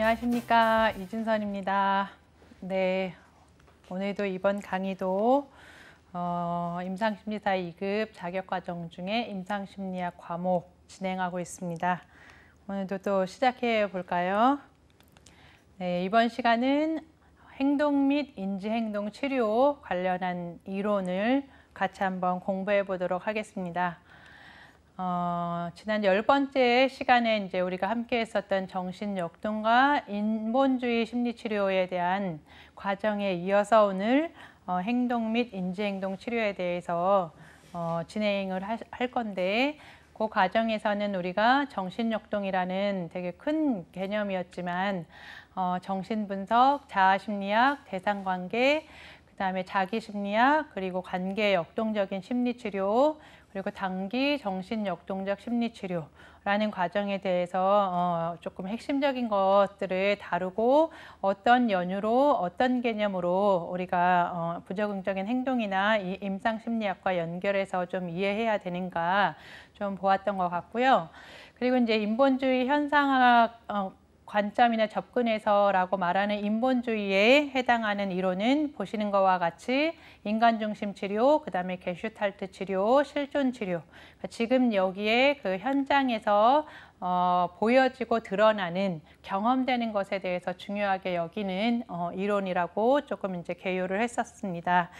안녕하십니까 이준선입니다. 네, 오늘도 이번 강의도 어, 임상심리사 2급 자격과정 중에 임상심리학 과목 진행하고 있습니다. 오늘도 또 시작해 볼까요? 네, 이번 시간은 행동 및 인지행동 치료 관련한 이론을 같이 한번 공부해 보도록 하겠습니다. 어, 지난 열 번째 시간에 이제 우리가 함께 했었던 정신 역동과 인본주의 심리 치료에 대한 과정에 이어서 오늘 어, 행동 및 인지 행동 치료에 대해서 어, 진행을 하, 할 건데 그 과정에서는 우리가 정신 역동이라는 되게 큰 개념이었지만 어, 정신 분석, 자아 심리학, 대상 관계 그다음에 자기 심리학 그리고 관계 역동적인 심리 치료 그리고 단기 정신 역동적 심리 치료라는 과정에 대해서 어, 조금 핵심적인 것들을 다루고 어떤 연유로 어떤 개념으로 우리가 어, 부적응적인 행동이나 이 임상 심리학과 연결해서 좀 이해해야 되는가 좀 보았던 것 같고요. 그리고 이제 인본주의 현상학 어, 관점이나 접근에서라고 말하는 인본주의에 해당하는 이론은 보시는 것과 같이 인간 중심 치료, 그다음에 게슈탈트 치료, 실존 치료. 그러니까 지금 여기에 그 현장에서 어, 보여지고 드러나는 경험되는 것에 대해서 중요하게 여기는 어, 이론이라고 조금 이제 개요를 했었습니다.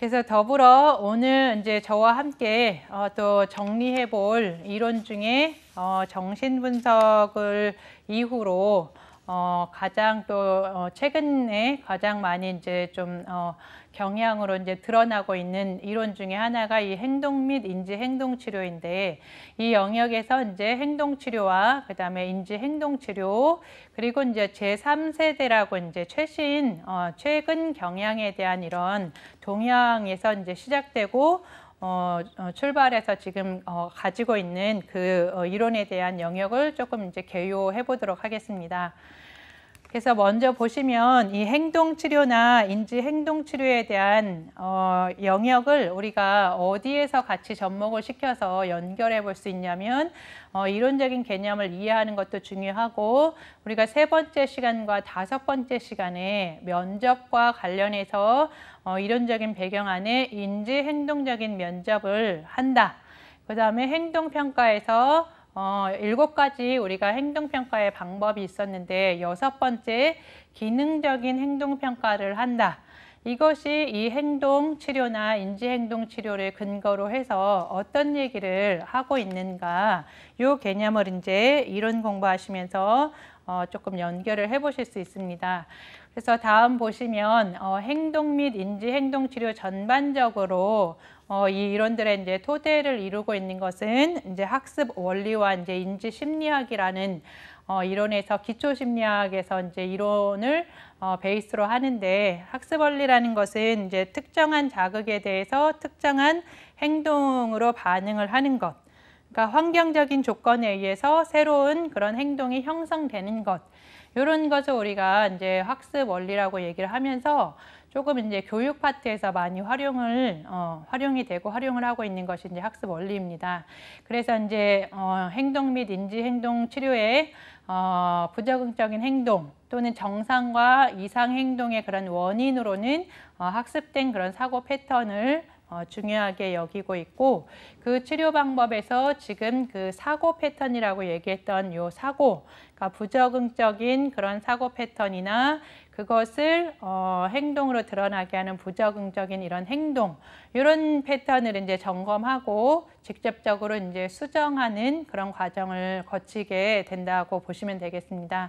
그래서 더불어 오늘 이제 저와 함께 어, 또 정리해 볼 이론 중에 어, 정신분석을 이후로 어, 가장 또 어, 최근에 가장 많이 이제 좀 어, 경향으로 이제 드러나고 있는 이론 중에 하나가 이 행동 및 인지 행동 치료인데 이 영역에서 이제 행동 치료와 그다음에 인지 행동 치료 그리고 이제 제3세대라고 이제 최신 어 최근 경향에 대한 이런 동향에서 이제 시작되고 어, 어, 출발해서 지금 어, 가지고 있는 그 어, 이론에 대한 영역을 조금 이제 개요해 보도록 하겠습니다. 그래서 먼저 보시면 이 행동치료나 인지행동치료에 대한 어, 영역을 우리가 어디에서 같이 접목을 시켜서 연결해 볼 수 있냐면 어, 이론적인 개념을 이해하는 것도 중요하고 우리가 세 번째 시간과 다섯 번째 시간에 면접과 관련해서 어, 이론적인 배경 안에 인지 행동적인 면접을 한다. 그 다음에 행동평가에서 어, 일곱 가지 우리가 행동평가의 방법이 있었는데 여섯 번째 기능적인 행동평가를 한다. 이것이 이 행동치료나 인지행동치료를 근거로 해서 어떤 얘기를 하고 있는가 요 개념을 이제 이론 공부하시면서 어, 조금 연결을 해보실 수 있습니다. 그래서 다음 보시면 어, 행동 및 인지 행동 치료 전반적으로 어, 이 이론들의 이제 토대를 이루고 있는 것은 이제 학습 원리와 이제 인지 심리학이라는 어, 이론에서 기초 심리학에서 이제 이론을 어, 베이스로 하는데 학습 원리라는 것은 이제 특정한 자극에 대해서 특정한 행동으로 반응을 하는 것. 그러니까 환경적인 조건에 의해서 새로운 그런 행동이 형성되는 것. 이런 것을 우리가 이제 학습 원리라고 얘기를 하면서 조금 이제 교육 파트에서 많이 활용을 어, 활용이 되고 활용을 하고 있는 것이 이제 학습 원리입니다. 그래서 이제 어, 행동 및 인지 행동 치료에 어, 부적응적인 행동 또는 정상과 이상 행동의 그런 원인으로는 어, 학습된 그런 사고 패턴을 어, 중요하게 여기고 있고 그 치료 방법에서 지금 그 사고 패턴이라고 얘기했던 요 사고 그러니까 부적응적인 그런 사고 패턴이나 그것을 어, 행동으로 드러나게 하는 부적응적인 이런 행동 이런 패턴을 이제 점검하고 직접적으로 이제 수정하는 그런 과정을 거치게 된다고 보시면 되겠습니다.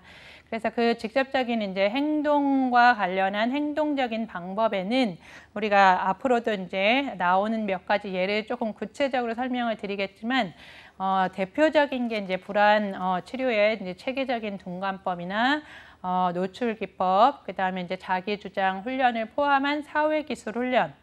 그래서 그 직접적인 이제 행동과 관련한 행동적인 방법에는 우리가 앞으로도 이제 나오는 몇 가지 예를 조금 구체적으로 설명을 드리겠지만 어, 대표적인 게 이제 불안 어, 치료의 이제 체계적인 동감법이나 어, 노출 기법, 그 다음에 이제 자기 주장 훈련을 포함한 사회 기술 훈련,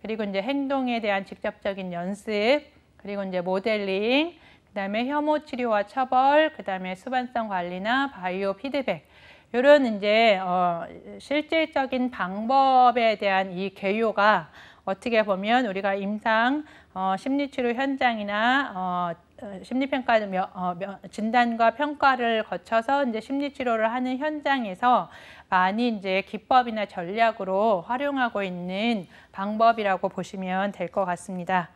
그리고 이제 행동에 대한 직접적인 연습, 그리고 이제 모델링, 그 다음에 혐오 치료와 처벌, 그 다음에 수반성 관리나 바이오 피드백, 이런 이제 어, 실질적인 방법에 대한 이 개요가 어떻게 보면 우리가 임상 어, 심리치료 현장이나 어, 어, 심리평가 어, 진단과 평가를 거쳐서 이제 심리치료를 하는 현장에서 많이 이제 기법이나 전략으로 활용하고 있는 방법이라고 보시면 될 것 같습니다.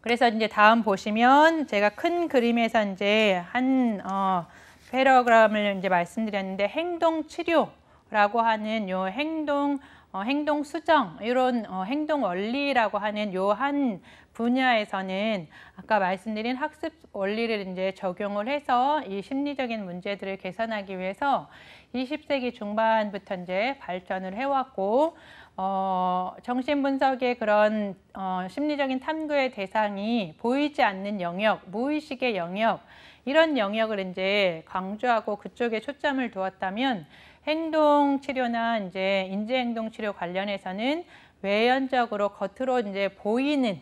그래서 이제 다음 보시면 제가 큰 그림에서 이제 한 어, 패러그램을 이제 말씀드렸는데 행동 치료라고 하는 요 행동 어, 행동 수정 이런 어, 행동 원리라고 하는 요 한 분야에서는 아까 말씀드린 학습 원리를 이제 적용을 해서 이 심리적인 문제들을 개선하기 위해서 20세기 중반부터 이제 발전을 해왔고 어, 정신분석의 그런 어, 심리적인 탐구의 대상이 보이지 않는 영역, 무의식의 영역 이런 영역을 이제 강조하고 그쪽에 초점을 두었다면 행동 치료나 이제 인지 행동 치료 관련해서는 외연적으로 겉으로 이제 보이는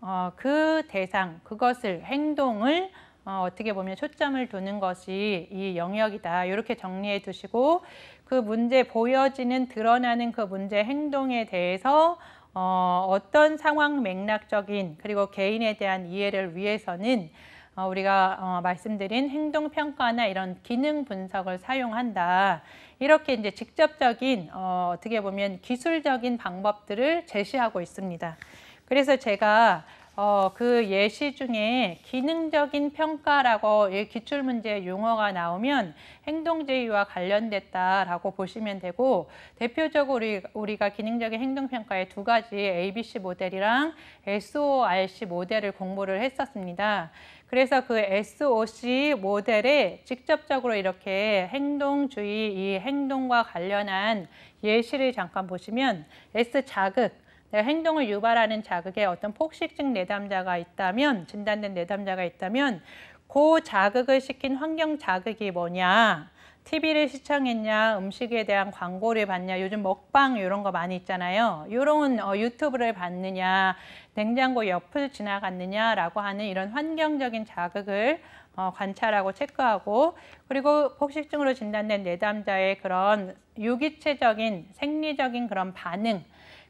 어, 그 대상, 그것을 행동을 어, 어떻게 보면 초점을 두는 것이 이 영역이다. 이렇게 정리해 두시고 그 문제 보여지는 드러나는 그 문제 행동에 대해서 어, 어떤 상황 맥락적인 그리고 개인에 대한 이해를 위해서는 어, 우리가 어, 말씀드린 행동평가나 이런 기능 분석을 사용한다. 이렇게 이제 직접적인 어, 어떻게 보면 기술적인 방법들을 제시하고 있습니다. 그래서 제가 어, 그 예시 중에 기능적인 평가라고 기출문제 용어가 나오면 행동제의와 관련됐다라고 보시면 되고 대표적으로 우리가 기능적인 행동평가의 두 가지 ABC 모델이랑 SORC 모델을 공부를 했었습니다. 그래서 그 SOC 모델에 직접적으로 이렇게 행동주의, 이 행동과 관련한 예시를 잠깐 보시면 S 자극, 네, 행동을 유발하는 자극에 어떤 폭식증 내담자가 있다면, 진단된 내담자가 있다면 고 그 자극을 시킨 환경 자극이 뭐냐, TV를 시청했냐, 음식에 대한 광고를 봤냐, 요즘 먹방 이런 거 많이 있잖아요. 이런 어, 유튜브를 봤느냐, 냉장고 옆을 지나갔느냐라고 하는 이런 환경적인 자극을 어, 관찰하고 체크하고 그리고 폭식증으로 진단된 내담자의 그런 유기체적인 생리적인 그런 반응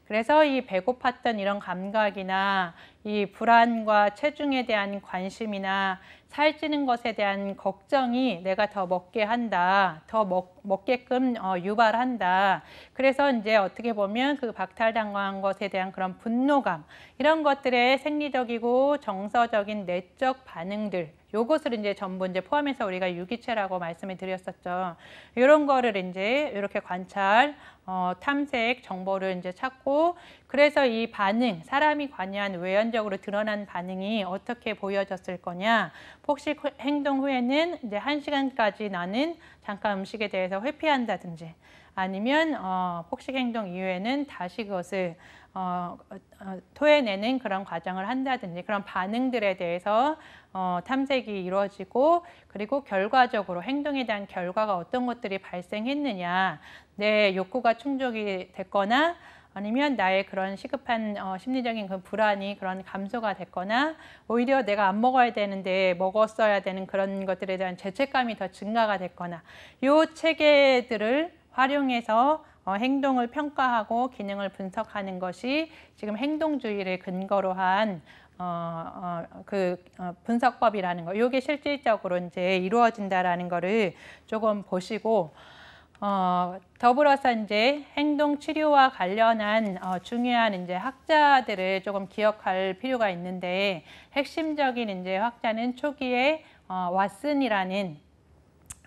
그래서 이 배고팠던 이런 감각이나 이 불안과 체중에 대한 관심이나 살찌는 것에 대한 걱정이 내가 더 먹게 한다. 더 먹, 먹게끔 어, 유발한다. 그래서 이제 어떻게 보면 그 박탈당한 것에 대한 그런 분노감 이런 것들의 생리적이고 정서적인 내적 반응들 요것을 이제 전부 이제 포함해서 우리가 유기체라고 말씀을 드렸었죠. 이런 거를 이제 이렇게 관찰, 어, 탐색 정보를 이제 찾고 그래서 이 반응, 사람이 관여한 외연적으로 드러난 반응이 어떻게 보여졌을 거냐. 폭식 행동 후에는 이제 한시간까지 나는 잠깐 음식에 대해서 회피한다든지 아니면 어, 폭식 행동 이후에는 다시 그것을 어, 어, 토해내는 그런 과정을 한다든지 그런 반응들에 대해서 어, 탐색이 이루어지고 그리고 결과적으로 행동에 대한 결과가 어떤 것들이 발생했느냐 내 욕구가 충족이 됐거나 아니면 나의 그런 시급한 어, 심리적인 그 불안이 그런 감소가 됐거나 오히려 내가 안 먹어야 되는데 먹었어야 되는 그런 것들에 대한 죄책감이 더 증가가 됐거나 요 체계들을 활용해서 어, 행동을 평가하고 기능을 분석하는 것이 지금 행동주의를 근거로 한 어, 어, 그 어, 분석법이라는 거, 이게 실질적으로 이제 이루어진다라는 거를 조금 보시고 어, 더불어서 이제 행동 치료와 관련한 어, 중요한 이제 학자들을 조금 기억할 필요가 있는데 핵심적인 이제 학자는 초기에 어, 왓슨이라는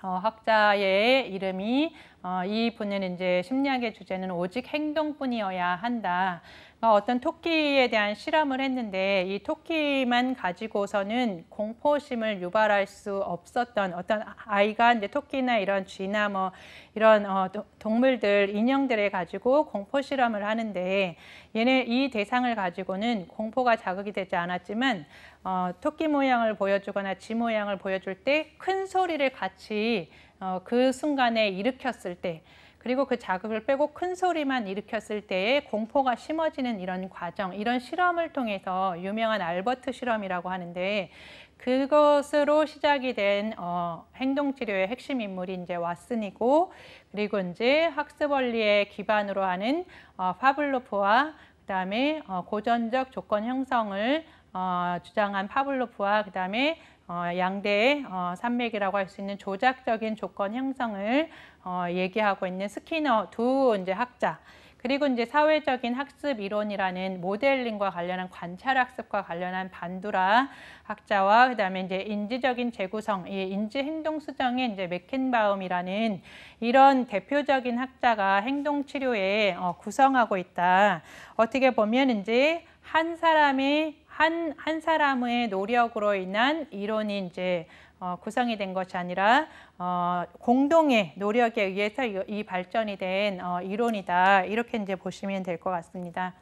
어, 학자의 이름이 어, 이 분은 이제 심리학의 주제는 오직 행동뿐이어야 한다. 어, 어떤 어 토끼에 대한 실험을 했는데 이 토끼만 가지고서는 공포심을 유발할 수 없었던 어떤 아이가 이제 토끼나 이런 쥐나 뭐 이런 어, 동물들 인형들을 가지고 공포 실험을 하는데 얘네 이 대상을 가지고는 공포가 자극이 되지 않았지만 어, 토끼 모양을 보여주거나 쥐 모양을 보여줄 때 큰 소리를 같이 어, 그 순간에 일으켰을 때 그리고 그 자극을 빼고 큰 소리만 일으켰을 때에 공포가 심어지는 이런 과정, 이런 실험을 통해서 유명한 알버트 실험이라고 하는데 그것으로 시작이 된 어, 행동치료의 핵심 인물이 이제 왓슨이고 그리고 이제 학습 원리에 기반으로 하는 어, 파블로프와 그다음에 어, 고전적 조건 형성을 어, 주장한 파블로프와 그다음에 어, 양대 어, 산맥이라고 할 수 있는 조작적인 조건 형성을 어, 얘기하고 있는 스키너 두 이제 학자 그리고 이제 사회적인 학습 이론이라는 모델링과 관련한 관찰 학습과 관련한 반두라 학자와 그다음에 이제 인지적인 재구성, 이 인지 행동 수정의 이제 맥켄바움이라는 이런 대표적인 학자가 행동 치료에 어, 구성하고 있다. 어떻게 보면 이제 한 사람이 한, 한 사람의 노력으로 인한 이론이 이제 어, 구성이 된 것이 아니라 어, 공동의 노력에 의해서 이, 이 발전이 된 어, 이론이다. 이렇게 이제 보시면 될 것 같습니다.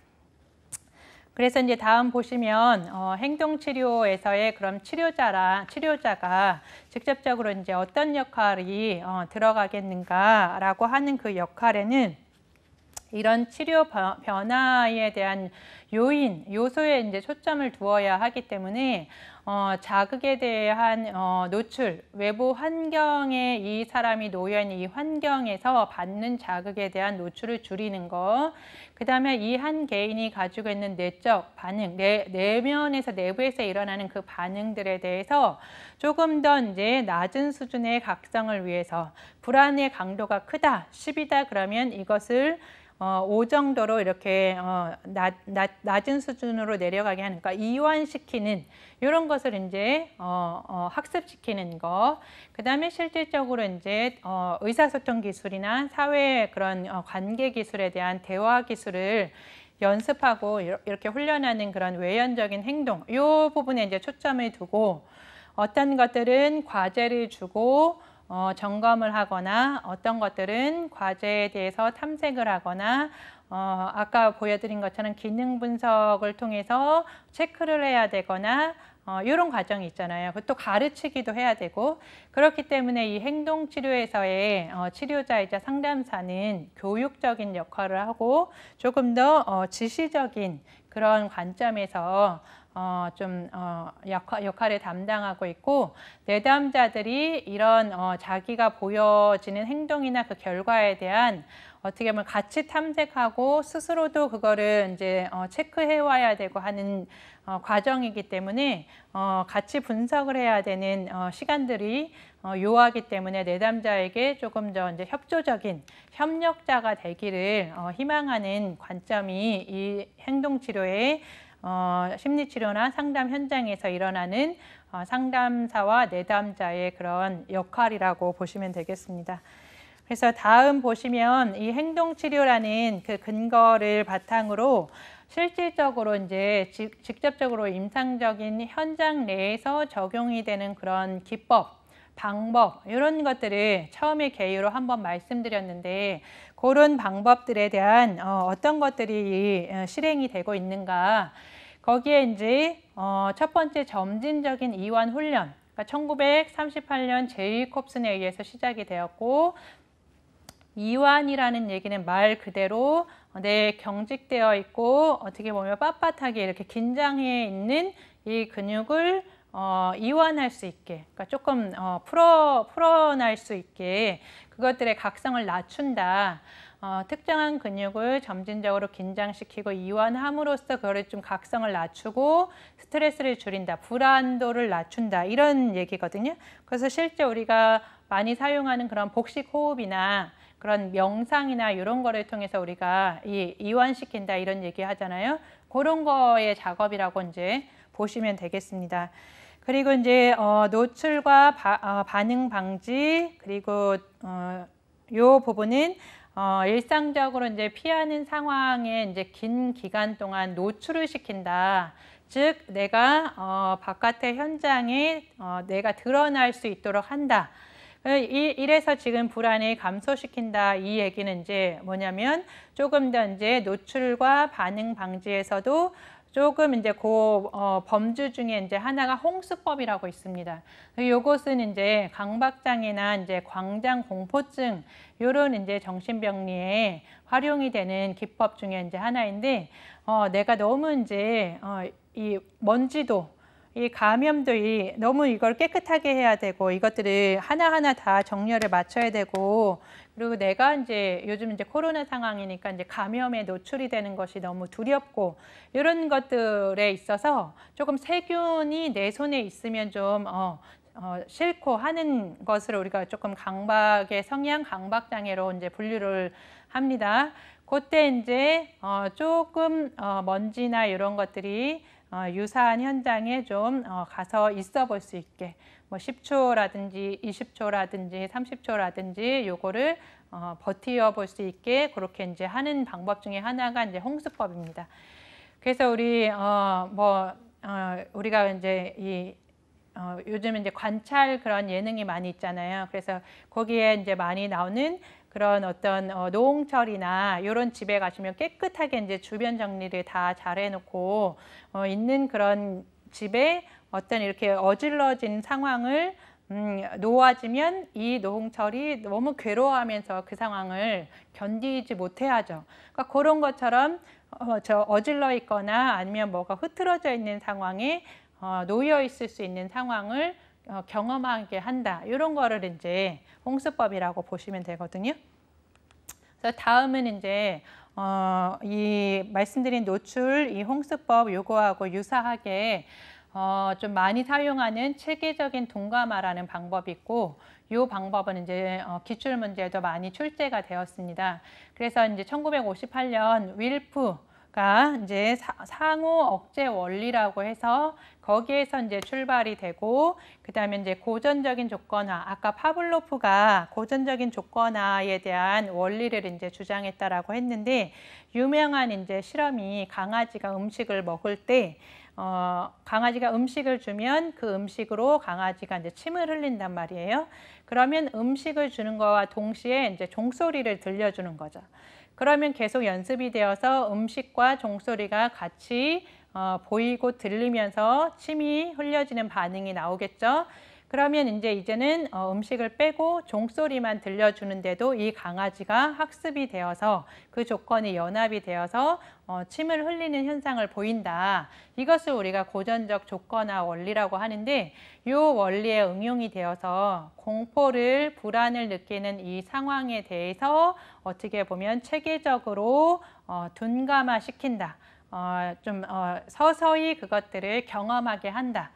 그래서 이제 다음 보시면 어, 행동치료에서의 그럼 치료자라 치료자가 직접적으로 이제 어떤 역할이 어, 들어가겠는가라고 하는 그 역할에는 이런 치료 변화에 대한 요인, 요소에 이제 초점을 두어야 하기 때문에 어, 자극에 대한 어, 노출, 외부 환경에 이 사람이 놓여있는 이 환경에서 받는 자극에 대한 노출을 줄이는 것, 그 다음에 이 한 개인이 가지고 있는 내적 반응, 내, 내면에서 내부에서 일어나는 그 반응들에 대해서 조금 더 이제 낮은 수준의 각성을 위해서 불안의 강도가 크다, 10이다 그러면 이것을 어, 5 정도로 이렇게 어, 낮, 낮, 낮은 수준으로 내려가게 하니까 그러니까 이완시키는 이런 것을 이제 어, 어, 학습시키는 거. 그 다음에 실질적으로 이제 어, 의사소통 기술이나 사회 그런 어, 관계 기술에 대한 대화 기술을 연습하고 이렇게 훈련하는 그런 외연적인 행동 이 부분에 이제 초점을 두고 어떤 것들은 과제를 주고 어, 점검을 하거나 어떤 것들은 과제에 대해서 탐색을 하거나 어, 아까 보여드린 것처럼 기능 분석을 통해서 체크를 해야 되거나 어, 이런 과정이 있잖아요. 그것도 가르치기도 해야 되고 그렇기 때문에 이 행동치료에서의 어, 치료자이자 상담사는 교육적인 역할을 하고 조금 더 어, 지시적인 그런 관점에서 어, 좀 어, 역할, 역할을 담당하고 있고 내담자들이 이런 어, 자기가 보여지는 행동이나 그 결과에 대한 어떻게 보면 같이 탐색하고 스스로도 그거를 이제 어, 체크해 와야 되고 하는 어, 과정이기 때문에 어, 같이 분석을 해야 되는 어, 시간들이 어, 요하기 때문에 내담자에게 조금 더 이제 협조적인 협력자가 되기를 어, 희망하는 관점이 이행동치료에 어, 심리치료나 상담 현장에서 일어나는 어, 상담사와 내담자의 그런 역할이라고 보시면 되겠습니다. 그래서 다음 보시면 이 행동치료라는 그 근거를 바탕으로 실질적으로 이제 직접적으로 임상적인 현장 내에서 적용이 되는 그런 기법, 방법 이런 것들을 처음에 개요로 한 번 말씀드렸는데 그런 방법들에 대한 어, 어떤 것들이 어, 실행이 되고 있는가 거기에 이제 어, 첫 번째 점진적인 이완 훈련 그러니까 1938년 제이콥슨에 의해서 시작이 되었고 이완이라는 얘기는 말 그대로 내 네, 경직되어 있고 어떻게 보면 빳빳하게 이렇게 긴장해 있는 이 근육을 어, 이완할 수 있게, 그러니까 조금 어, 풀어 풀어날 수 있게 그것들의 각성을 낮춘다. 어, 특정한 근육을 점진적으로 긴장시키고 이완함으로써 그거를 좀 각성을 낮추고 스트레스를 줄인다, 불안도를 낮춘다 이런 얘기거든요. 그래서 실제 우리가 많이 사용하는 그런 복식 호흡이나 그런 명상이나 이런 거를 통해서 우리가 이, 이완시킨다 이런 얘기 하잖아요. 그런 거의 작업이라고 이제 보시면 되겠습니다. 그리고 이제 어, 노출과 바, 어, 반응 방지 그리고 어, 요 부분은 어, 일상적으로 이제 피하는 상황에 이제 긴 기간 동안 노출을 시킨다. 즉 내가 어, 바깥의 현장에 어, 내가 드러날 수 있도록 한다. 그 이래서 지금 불안을 감소시킨다 이 얘기는 이제 뭐냐면 조금 더 이제 노출과 반응 방지에서도 조금 이제 그 어, 범주 중에 이제 하나가 홍수법이라고 있습니다. 요것은 이제 강박장애나 이제 광장 공포증 요런 이제 정신병리에 활용이 되는 기법 중에 이제 하나인데 어, 내가 너무 이제 어, 이 먼지도 이 감염도 이 너무 이걸 깨끗하게 해야 되고 이것들을 하나하나 다 정렬을 맞춰야 되고 그리고 내가 이제 요즘 이제 코로나 상황이니까 이제 감염에 노출이 되는 것이 너무 두렵고 이런 것들에 있어서 조금 세균이 내 손에 있으면 좀 어, 어, 싫고 하는 것을 우리가 조금 강박의 성향 강박 장애로 이제 분류를 합니다. 그때 이제 어, 조금 어, 먼지나 이런 것들이 어, 유사한 현장에 좀 어, 가서 있어 볼 수 있게 뭐 10초라든지 20초라든지 30초라든지 요거를 어, 버티어 볼 수 있게 그렇게 이제 하는 방법 중에 하나가 이제 홍수법입니다. 그래서 우리 어뭐 어, 우리가 이제 이 어, 요즘 이제 관찰 그런 예능이 많이 있잖아요. 그래서 거기에 이제 많이 나오는 그런 어떤 어, 노홍철이나 이런 집에 가시면 깨끗하게 이제 주변 정리를 다 잘 해놓고 어, 있는 그런 집에 어떤 이렇게 어질러진 상황을 음, 놓아지면 이 노홍철이 너무 괴로워하면서 그 상황을 견디지 못해야죠. 그러니까 그런 것처럼 어, 저 어질러 있거나 아니면 뭐가 흐트러져 있는 상황에 어, 놓여 있을 수 있는 상황을 어, 경험하게 한다. 이런 거를 이제 홍수법이라고 보시면 되거든요. 그래서 다음은 이제 어, 이 말씀드린 노출, 이 홍수법 요거하고 유사하게 어, 좀 많이 사용하는 체계적인 동감화라는 방법이 있고 이 방법은 이제 어, 기출 문제에도 많이 출제가 되었습니다. 그래서 이제 1958년 윌프 가 이제 상호 억제 원리라고 해서 거기에서 이제 출발이 되고 그다음에 이제 고전적인 조건화 아까 파블로프가 고전적인 조건화에 대한 원리를 이제 주장했다라고 했는데 유명한 이제 실험이 강아지가 음식을 먹을 때 어, 강아지가 음식을 주면 그 음식으로 강아지가 이제 침을 흘린단 말이에요. 그러면 음식을 주는 거와 동시에 이제 종소리를 들려주는 거죠. 그러면 계속 연습이 되어서 음식과 종소리가 같이 어, 보이고 들리면서 침이 흘려지는 반응이 나오겠죠. 그러면 이제 이제는 어, 음식을 빼고 종소리만 들려주는데도 이 강아지가 학습이 되어서 그 조건이 연합이 되어서 어, 침을 흘리는 현상을 보인다. 이것을 우리가 고전적 조건화 원리라고 하는데 이 원리에 응용이 되어서 공포를 불안을 느끼는 이 상황에 대해서 어떻게 보면 체계적으로 어, 둔감화시킨다. 어, 좀 어, 서서히 그것들을 경험하게 한다.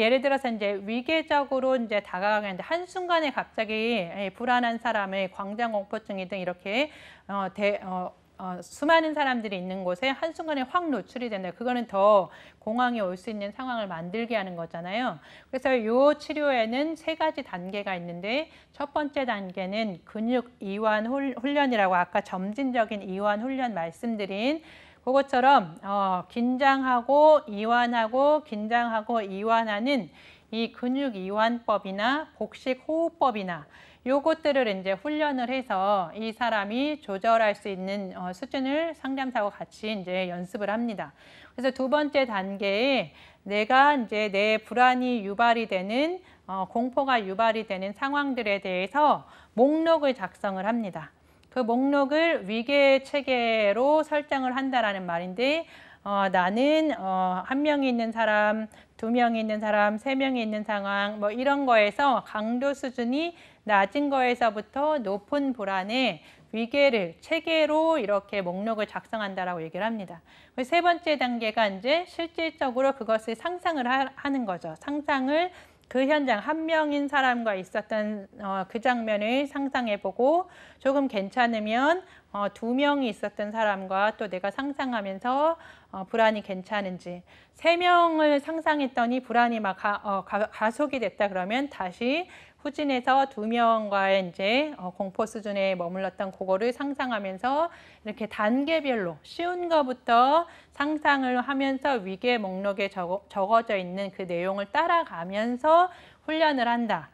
예를 들어서 이제 위계적으로 이제 다가가는 데한 순간에 갑자기 예, 불안한 사람의 광장 공포증이 등 이렇게 어, 대, 어, 어, 수많은 사람들이 있는 곳에 한순간에 확 노출이 된다. 그거는 더 공황이 올 수 있는 상황을 만들게 하는 거잖아요. 그래서 이 치료에는 세 가지 단계가 있는데 첫 번째 단계는 근육 이완 훈련이라고 아까 점진적인 이완 훈련 말씀드린 그것처럼 어, 긴장하고 이완하고 긴장하고 이완하는 이 근육 이완법이나 복식 호흡법이나 요것들을 이제 훈련을 해서 이 사람이 조절할 수 있는 어, 수준을 상담사하고 같이 이제 연습을 합니다. 그래서 두 번째 단계에 내가 이제 내 불안이 유발이 되는 어, 공포가 유발이 되는 상황들에 대해서 목록을 작성을 합니다. 그 목록을 위계 체계로 설정을 한다라는 말인데 어, 나는 어, 한 명이 있는 사람, 두 명이 있는 사람, 세 명이 있는 상황 뭐 이런 거에서 강도 수준이 낮은 거에서부터 높은 불안에 위계를 체계로 이렇게 목록을 작성한다라고 얘기를 합니다. 세 번째 단계가 이제 실질적으로 그것을 상상을 하는 거죠. 상상을 그 현장 한 명인 사람과 있었던 어, 그 장면을 상상해보고 조금 괜찮으면 어, 두 명이 있었던 사람과 또 내가 상상하면서 어, 불안이 괜찮은지 세 명을 상상했더니 불안이 막 가, 어, 가, 가 속이 됐다 그러면 다시 후진에서 두 명과의 이제 어, 공포 수준에 머물렀던 그거를 상상하면서 이렇게 단계별로 쉬운 거부터 상상을 하면서 위계 목록에 적어, 적어져 있는 그 내용을 따라가면서 훈련을 한다.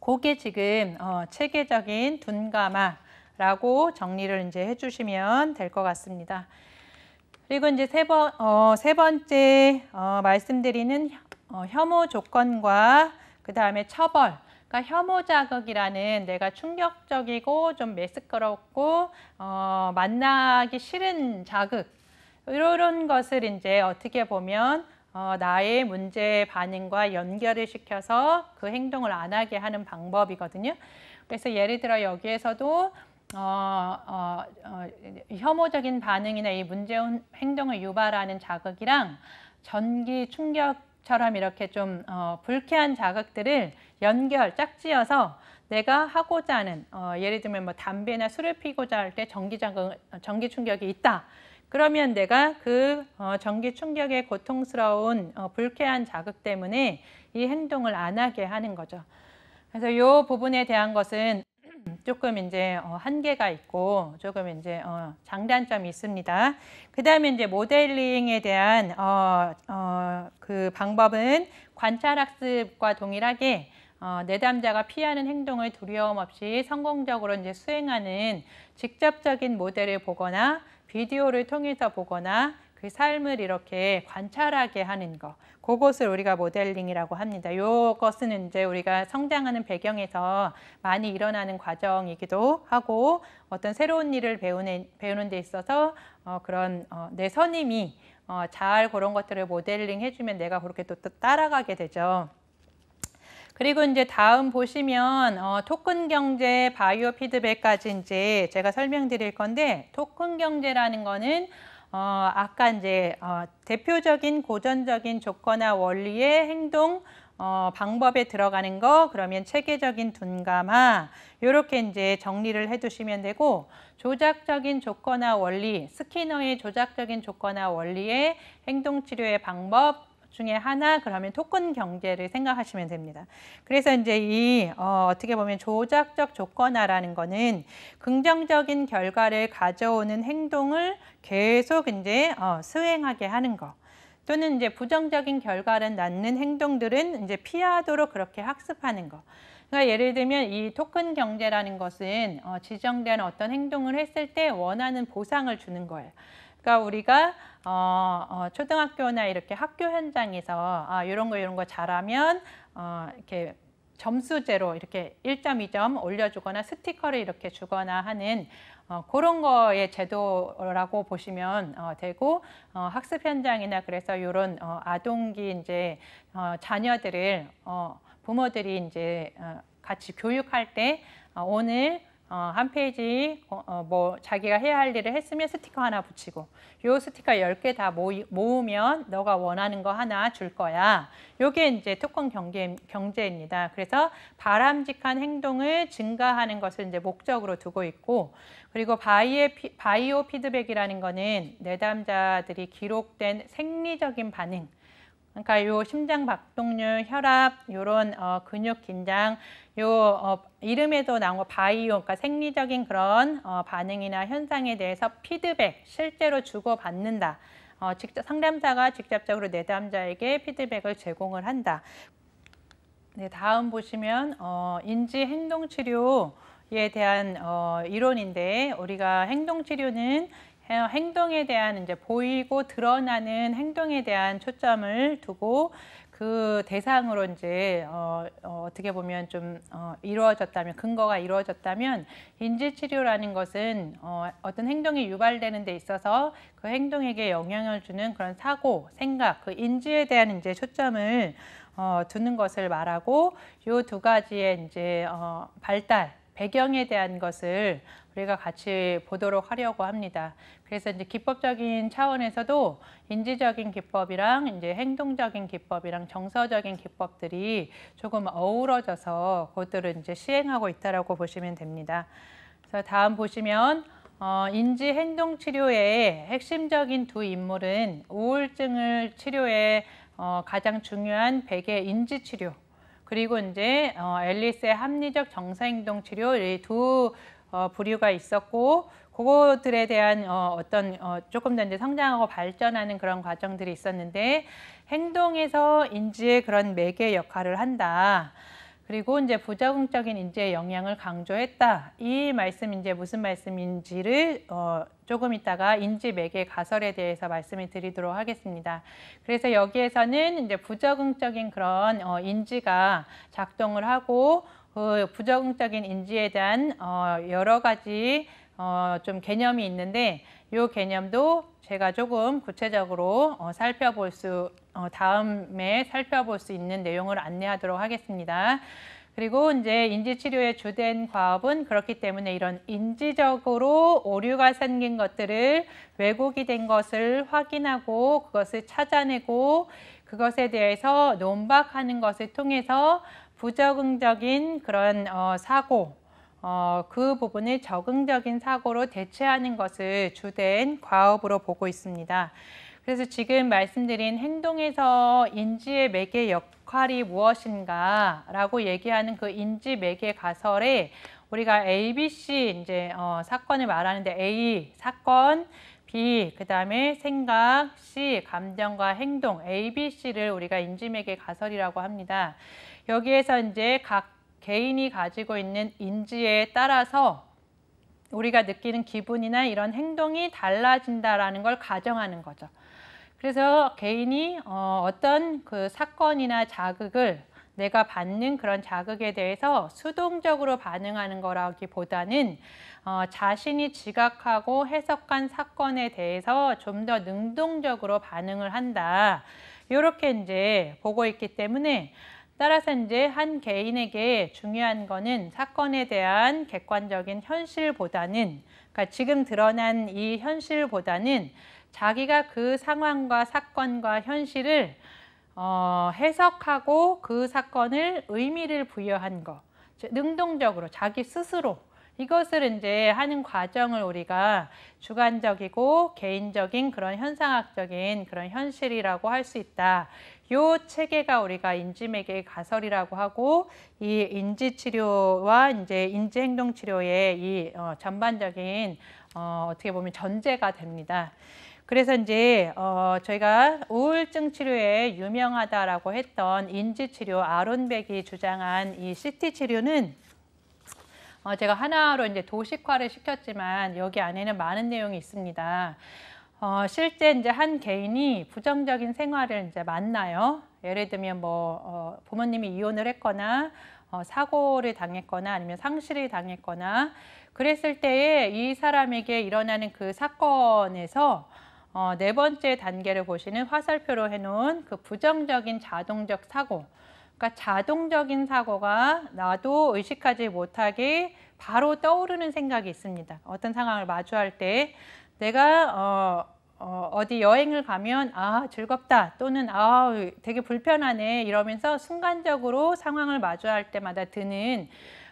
그게 지금 어, 체계적인 둔감화라고 정리를 이제 해주시면 될 것 같습니다. 그리고 이제 세, 번, 어, 세 번째 어, 말씀드리는 어, 혐오 조건과 그 다음에 처벌. 그러니까 혐오 자극이라는 내가 충격적이고 좀매스꺼럽고 어, 만나기 싫은 자극 이런 것을 이제 어떻게 보면 어, 나의 문제 반응과 연결을 시켜서 그 행동을 안 하게 하는 방법이거든요. 그래서 예를 들어 여기에서도 어, 어, 어, 혐오적인 반응이나 이 문제 행동을 유발하는 자극이랑 전기 충격 처럼 이렇게 좀 어, 불쾌한 자극들을 연결 짝지어서 내가 하고자 하는 어, 예를 들면 뭐 담배나 술을 피고자 할때 전기 자극 어, 전기 충격이 있다. 그러면 내가 그 어, 전기 충격의 고통스러운 어, 불쾌한 자극 때문에 이 행동을 안 하게 하는 거죠. 그래서 이 부분에 대한 것은 조금 이제 어, 한계가 있고 조금 이제 어, 장단점이 있습니다. 그다음에 이제 모델링에 대한 어, 어, 그 방법은 관찰 학습과 동일하게 어, 내담자가 피하는 행동을 두려움 없이 성공적으로 이제 수행하는 직접적인 모델을 보거나 비디오를 통해서 보거나 그 삶을 이렇게 관찰하게 하는 것, 그것을 우리가 모델링이라고 합니다. 요것은 이제 우리가 성장하는 배경에서 많이 일어나는 과정이기도 하고 어떤 새로운 일을 배우는, 배우는 데 있어서 어, 그런 어, 내 선임이 어, 잘 그런 것들을 모델링 해주면 내가 그렇게 또, 또 따라가게 되죠. 그리고 이제 다음 보시면 어, 토큰 경제 바이오 피드백까지 이제 제가 설명드릴 건데 토큰 경제라는 거는 어, 아까 이제 어, 대표적인 고전적인 조건화 원리의 행동 어, 방법에 들어가는 거 그러면 체계적인 둔감화 이렇게 이제 정리를 해두시면 되고 조작적인 조건화 원리 스키너의 조작적인 조건화 원리의 행동치료의 방법 중에 하나 그러면 토큰 경제를 생각하시면 됩니다. 그래서 이제 이 어, 어떻게 보면 조작적 조건화라는 거는 긍정적인 결과를 가져오는 행동을 계속 이제 어, 수행하게 하는 거. 또는 이제 부정적인 결과를 낳는 행동들은 이제 피하도록 그렇게 학습하는 거. 그러니까 예를 들면 이 토큰 경제라는 것은 어, 지정된 어떤 행동을 했을 때 원하는 보상을 주는 거예요. 그러니까 우리가 어, 어, 초등학교나 이렇게 학교 현장에서 아, 이런 거 이런 거 잘하면 어, 이렇게 점수제로 이렇게 1점, 2점 올려주거나 스티커를 이렇게 주거나 하는 어, 그런 거의 제도라고 보시면 어, 되고 어, 학습 현장이나 그래서 이런 어, 아동기 이제 어, 자녀들을 어, 부모들이 이제 어, 같이 교육할 때 어, 오늘 어, 한 페이지 어, 어, 뭐 자기가 해야 할 일을 했으면 스티커 하나 붙이고 요 스티커 10개 다 모이, 모으면 너가 원하는 거 하나 줄 거야. 요게 이제 특권 경제, 경제입니다. 그래서 바람직한 행동을 증가하는 것을 이제 목적으로 두고 있고 그리고 바이의 바이오 피드백이라는 거는 내담자들이 기록된 생리적인 반응 그러니까 요 심장 박동률, 혈압, 요런 어, 근육 긴장, 요 어, 이름에도 나온 거 바이오, 그러니까 생리적인 그런 어, 반응이나 현상에 대해서 피드백 실제로 주고 받는다. 어, 직접 상담사가 직접적으로 내담자에게 피드백을 제공을 한다. 네, 다음 보시면 어, 인지 행동 치료. 에 대한 어, 이론인데 우리가 행동치료는 행동에 대한 이제 보이고 드러나는 행동에 대한 초점을 두고 그 대상으로 이제 어, 어, 어떻게 보면 좀 어, 이루어졌다면 근거가 이루어졌다면 인지 치료라는 것은 어, 어떤 행동이 유발되는 데 있어서 그 행동에게 영향을 주는 그런 사고, 생각, 그 인지에 대한 이제 초점을 어, 두는 것을 말하고 요 두 가지의 이제 어, 발달 배경에 대한 것을 우리가 같이 보도록 하려고 합니다. 그래서 이제 기법적인 차원에서도 인지적인 기법이랑 이제 행동적인 기법이랑 정서적인 기법들이 조금 어우러져서 그것들을 이제 시행하고 있다라고 보시면 됩니다. 그래서 다음 보시면 어, 인지 행동 치료의 핵심적인 두 인물은 우울증을 치료에 어, 가장 중요한 베개 인지 치료 그리고 이제 어, 앨리스의 합리적 정서행동 치료 이두 어, 부류가 있었고 그것들에 대한 어, 어떤 어, 조금 더 이제 성장하고 발전하는 그런 과정들이 있었는데 행동에서 인지의 그런 매개 역할을 한다. 그리고 이제 부적응적인 인지의 영향을 강조했다. 이 말씀 이제 무슨 말씀인지를 어, 조금 있다가 인지 매개 가설에 대해서 말씀을 드리도록 하겠습니다. 그래서 여기에서는 이제 부적응적인 그런 어, 인지가 작동을 하고 그 부정적인 인지에 대한 어, 여러 가지 어, 좀 개념이 있는데 이 개념도 제가 조금 구체적으로 어, 살펴볼 수 어, 다음에 살펴볼 수 있는 내용을 안내하도록 하겠습니다. 그리고 이제 인지치료의 주된 과업은 그렇기 때문에 이런 인지적으로 오류가 생긴 것들을 왜곡이 된 것을 확인하고 그것을 찾아내고 그것에 대해서 논박하는 것을 통해서 부적응적인 그런 어, 사고 어, 그 부분을 적응적인 사고로 대체하는 것을 주된 과업으로 보고 있습니다. 그래서 지금 말씀드린 행동에서 인지의 매개 역할이 무엇인가라고 얘기하는 그 인지 매개 가설에 우리가 A, B, C 이제 어, 사건을 말하는데 A 사건, B 그다음에 생각, C 감정과 행동 A, B, C를 우리가 인지 매개 가설이라고 합니다. 여기에서 이제 각 개인이 가지고 있는 인지에 따라서 우리가 느끼는 기분이나 이런 행동이 달라진다라는 걸 가정하는 거죠. 그래서 개인이 어, 어떤 그 사건이나 자극을 내가 받는 그런 자극에 대해서 수동적으로 반응하는 거라기보다는 어, 자신이 지각하고 해석한 사건에 대해서 좀 더 능동적으로 반응을 한다. 이렇게 이제 보고 있기 때문에 따라서 이제 한 개인에게 중요한 거는 사건에 대한 객관적인 현실보다는 그러니까 지금 드러난 이 현실보다는 자기가 그 상황과 사건과 현실을 어, 해석하고 그 사건을 의미를 부여한 거 능동적으로 자기 스스로 이것을 이제 하는 과정을 우리가 주관적이고 개인적인 그런 현상학적인 그런 현실이라고 할 수 있다. 요 체계가 우리가 인지맥의 가설이라고 하고 이 인지 치료와 이제 인지 행동 치료의 이 어, 전반적인 어, 어떻게 보면 전제가 됩니다. 그래서 이제 어, 저희가 우울증 치료에 유명하다라고 했던 인지 치료 아론백이 주장한 이 CT 치료는 어, 제가 하나로 이제 도식화를 시켰지만 여기 안에는 많은 내용이 있습니다. 어, 실제 이제 한 개인이 부정적인 생활을 이제 만나요. 예를 들면 뭐 어, 부모님이 이혼을 했거나 어, 사고를 당했거나 아니면 상실을 당했거나 그랬을 때에 이 사람에게 일어나는 그 사건에서 어, 네 번째 단계를 보시는 화살표로 해놓은 그 부정적인 자동적 사고. 그러니까 자동적인 사고가 나도 의식하지 못하게 바로 떠오르는 생각이 있습니다. 어떤 상황을 마주할 때 내가 어, 어, 어디 여행을 가면 아 즐겁다 또는 아 되게 불편하네 이러면서 순간적으로 상황을 마주할 때마다 드는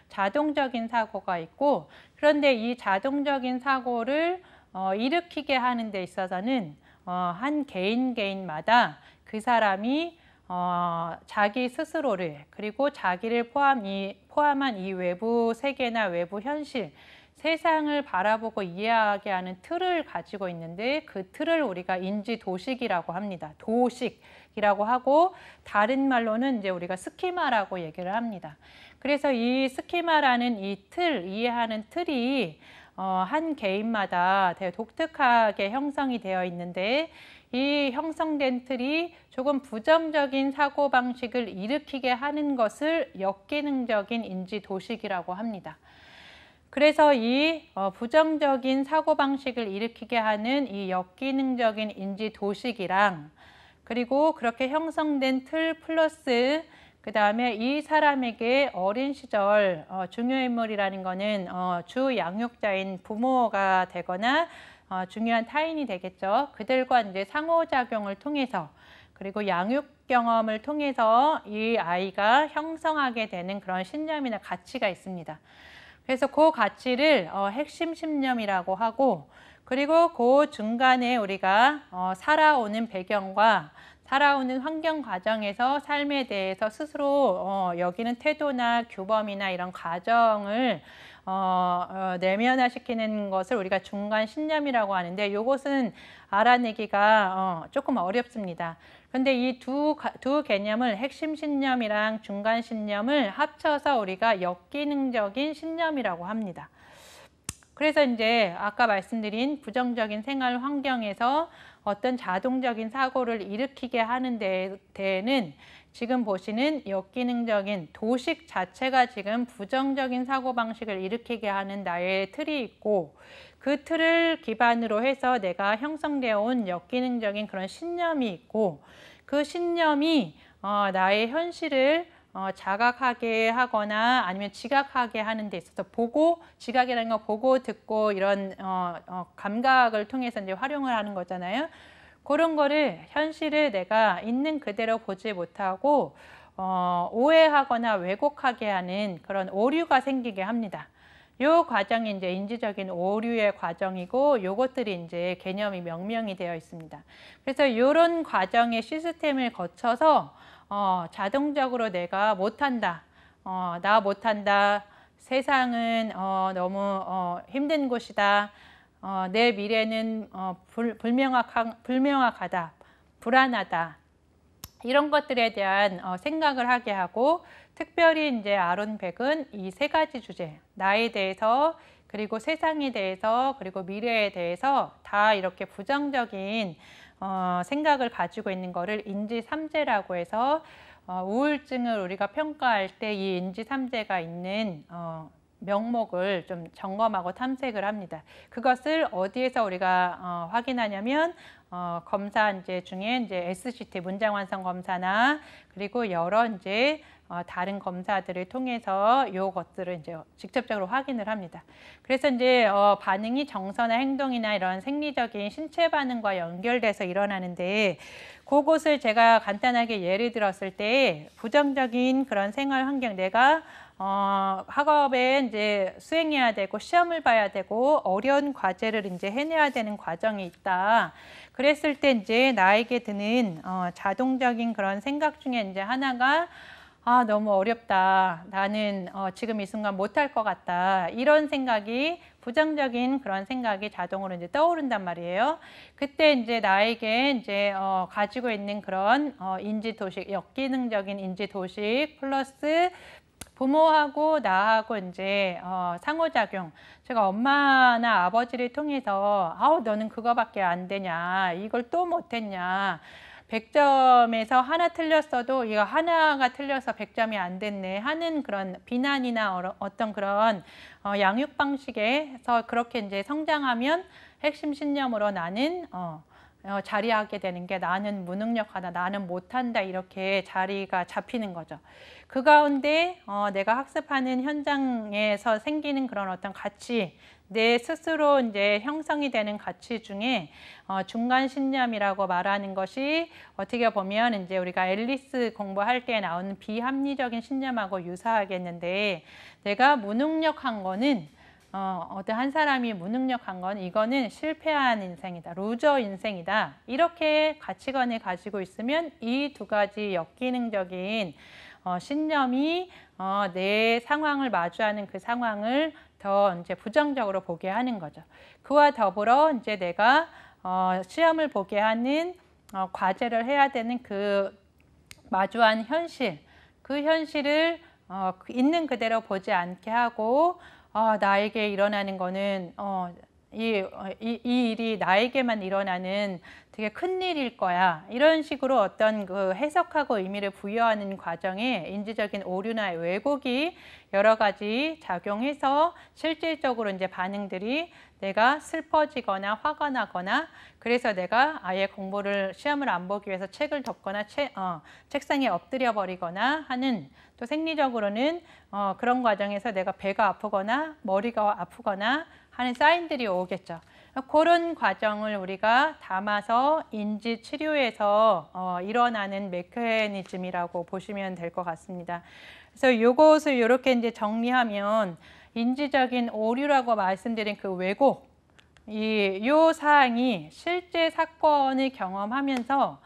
자동적인 사고가 있고 그런데 이 자동적인 사고를 어, 일으키게 하는 데 있어서는 어, 한 개인 개인마다 그 사람이 어, 자기 스스로를 그리고 자기를 포함 이, 포함한 이 외부 세계나 외부 현실 세상을 바라보고 이해하게 하는 틀을 가지고 있는데 그 틀을 우리가 인지 도식이라고 합니다. 도식이라고 하고 다른 말로는 이제 우리가 스키마라고 얘기를 합니다. 그래서 이 스키마라는 이 틀, 이해하는 틀이 어, 한 개인마다 되게 독특하게 형성이 되어 있는데 이 형성된 틀이 조금 부정적인 사고방식을 일으키게 하는 것을 역기능적인 인지 도식이라고 합니다. 그래서 이 어, 부정적인 사고방식을 일으키게 하는 이 역기능적인 인지 도식이랑 그리고 그렇게 형성된 틀 플러스 그 다음에 이 사람에게 어린 시절 어, 중요인물이라는 거는 어, 주 양육자인 부모가 되거나 중요한 타인이 되겠죠. 그들과 이제 상호작용을 통해서 그리고 양육 경험을 통해서 이 아이가 형성하게 되는 그런 신념이나 가치가 있습니다. 그래서 그 가치를 어, 핵심 신념이라고 하고 그리고 그 중간에 우리가 어, 살아오는 배경과 살아오는 환경 과정에서 삶에 대해서 스스로 어, 여기는 태도나 규범이나 이런 과정을 어, 어, 내면화시키는 것을 우리가 중간 신념이라고 하는데 이것은 알아내기가 어, 조금 어렵습니다. 근데 이 두 두 개념을 핵심 신념이랑 중간 신념을 합쳐서 우리가 역기능적인 신념이라고 합니다. 그래서 이제 아까 말씀드린 부정적인 생활 환경에서 어떤 자동적인 사고를 일으키게 하는 데, 대에는 지금 보시는 역기능적인 도식 자체가 지금 부정적인 사고방식을 일으키게 하는 나의 틀이 있고 그 틀을 기반으로 해서 내가 형성되어 온 역기능적인 그런 신념이 있고 그 신념이 어, 나의 현실을 어, 자각하게 하거나 아니면 지각하게 하는 데 있어서 보고 지각이라는 건 보고 듣고 이런 어, 어, 감각을 통해서 이제 활용을 하는 거잖아요. 그런 거를 현실을 내가 있는 그대로 보지 못하고 어, 오해하거나 왜곡하게 하는 그런 오류가 생기게 합니다. 이 과정이 이제 인지적인 오류의 과정이고 이것들이 이제 개념이 명명이 되어 있습니다. 그래서 이런 과정의 시스템을 거쳐서 어, 자동적으로 내가 못한다, 어, 나 못한다, 세상은 어, 너무 어, 힘든 곳이다, 어, 내 미래는 어, 불, 불명확하, 불명확하다, 불안하다 이런 것들에 대한 어, 생각을 하게 하고 특별히 이제 아론 백은 이 세 가지 주제 나에 대해서 그리고 세상에 대해서 그리고 미래에 대해서 다 이렇게 부정적인 어, 생각을 가지고 있는 거를 인지삼재라고 해서 어, 우울증을 우리가 평가할 때 이 인지삼재가 있는 어, 명목을 좀 점검하고 탐색을 합니다. 그것을 어디에서 우리가 어, 확인하냐면 어, 검사 이제 중에 이제 SCT 문장 완성 검사나 그리고 여러 이제 어, 다른 검사들을 통해서 요것들을 이제 직접적으로 확인을 합니다. 그래서 이제 어, 반응이 정서나 행동이나 이런 생리적인 신체 반응과 연결돼서 일어나는데 그곳을 제가 간단하게 예를 들었을 때 부정적인 그런 생활 환경 내가 어, 학업에 이제 수행해야 되고 시험을 봐야 되고 어려운 과제를 이제 해내야 되는 과정이 있다. 그랬을 때 이제 나에게 드는 어, 자동적인 그런 생각 중에 이제 하나가 아 너무 어렵다. 나는 어, 지금 이 순간 못할 것 같다. 이런 생각이 부정적인 그런 생각이 자동으로 이제 떠오른단 말이에요. 그때 이제 나에게 이제 어, 가지고 있는 그런 어, 인지 도식, 역기능적인 인지 도식 플러스 부모하고 나하고 이제 어, 상호작용. 제가 엄마나 아버지를 통해서 아우 너는 그거밖에 안 되냐, 이걸 또 못했냐. 100점에서 하나 틀렸어도 이거 하나가 틀려서 100점이 안 됐네 하는 그런 비난이나 어떤 그런 어, 양육 방식에서 그렇게 이제 성장하면 핵심 신념으로 나는 어, 어, 자리하게 되는 게 나는 무능력하다, 나는 못한다 이렇게 자리가 잡히는 거죠. 그 가운데 어, 내가 학습하는 현장에서 생기는 그런 어떤 가치, 내 스스로 이제 형성이 되는 가치 중에 어, 중간 신념이라고 말하는 것이 어떻게 보면 이제 우리가 앨리스 공부할 때 나오는 비합리적인 신념하고 유사하겠는데 내가 무능력한 거는 어, 어떤 한 사람이 무능력한 건 이거는 실패한 인생이다, 루저 인생이다. 이렇게 가치관을 가지고 있으면 이 두 가지 역기능적인 어, 신념이 어, 내 상황을 마주하는 그 상황을 더 이제 부정적으로 보게 하는 거죠. 그와 더불어 이제 내가 어, 시험을 보게 하는 어, 과제를 해야 되는 그 마주한 현실, 그 현실을 어, 있는 그대로 보지 않게 하고 아, 나에게 일어나는 거는 어, 이, 어, 이, 이, 일이 나에게만 일어나는 되게 큰 일일 거야. 이런 식으로 어떤 그 해석하고 의미를 부여하는 과정에 인지적인 오류나 왜곡이 여러 가지 작용해서 실질적으로 이제 반응들이 내가 슬퍼지거나 화가 나거나 그래서 내가 아예 공부를 시험을 안 보기 위해서 책을 덮거나 채, 어, 책상에 엎드려 버리거나 하는 또 생리적으로는 어, 그런 과정에서 내가 배가 아프거나 머리가 아프거나 하는 사인들이 오겠죠. 그런 과정을 우리가 담아서 인지 치료에서 어, 일어나는 메커니즘이라고 보시면 될 것 같습니다. 그래서 이것을 이렇게 이제 정리하면 인지적인 오류라고 말씀드린 그 왜곡, 이, 요 사항이 실제 사건을 경험하면서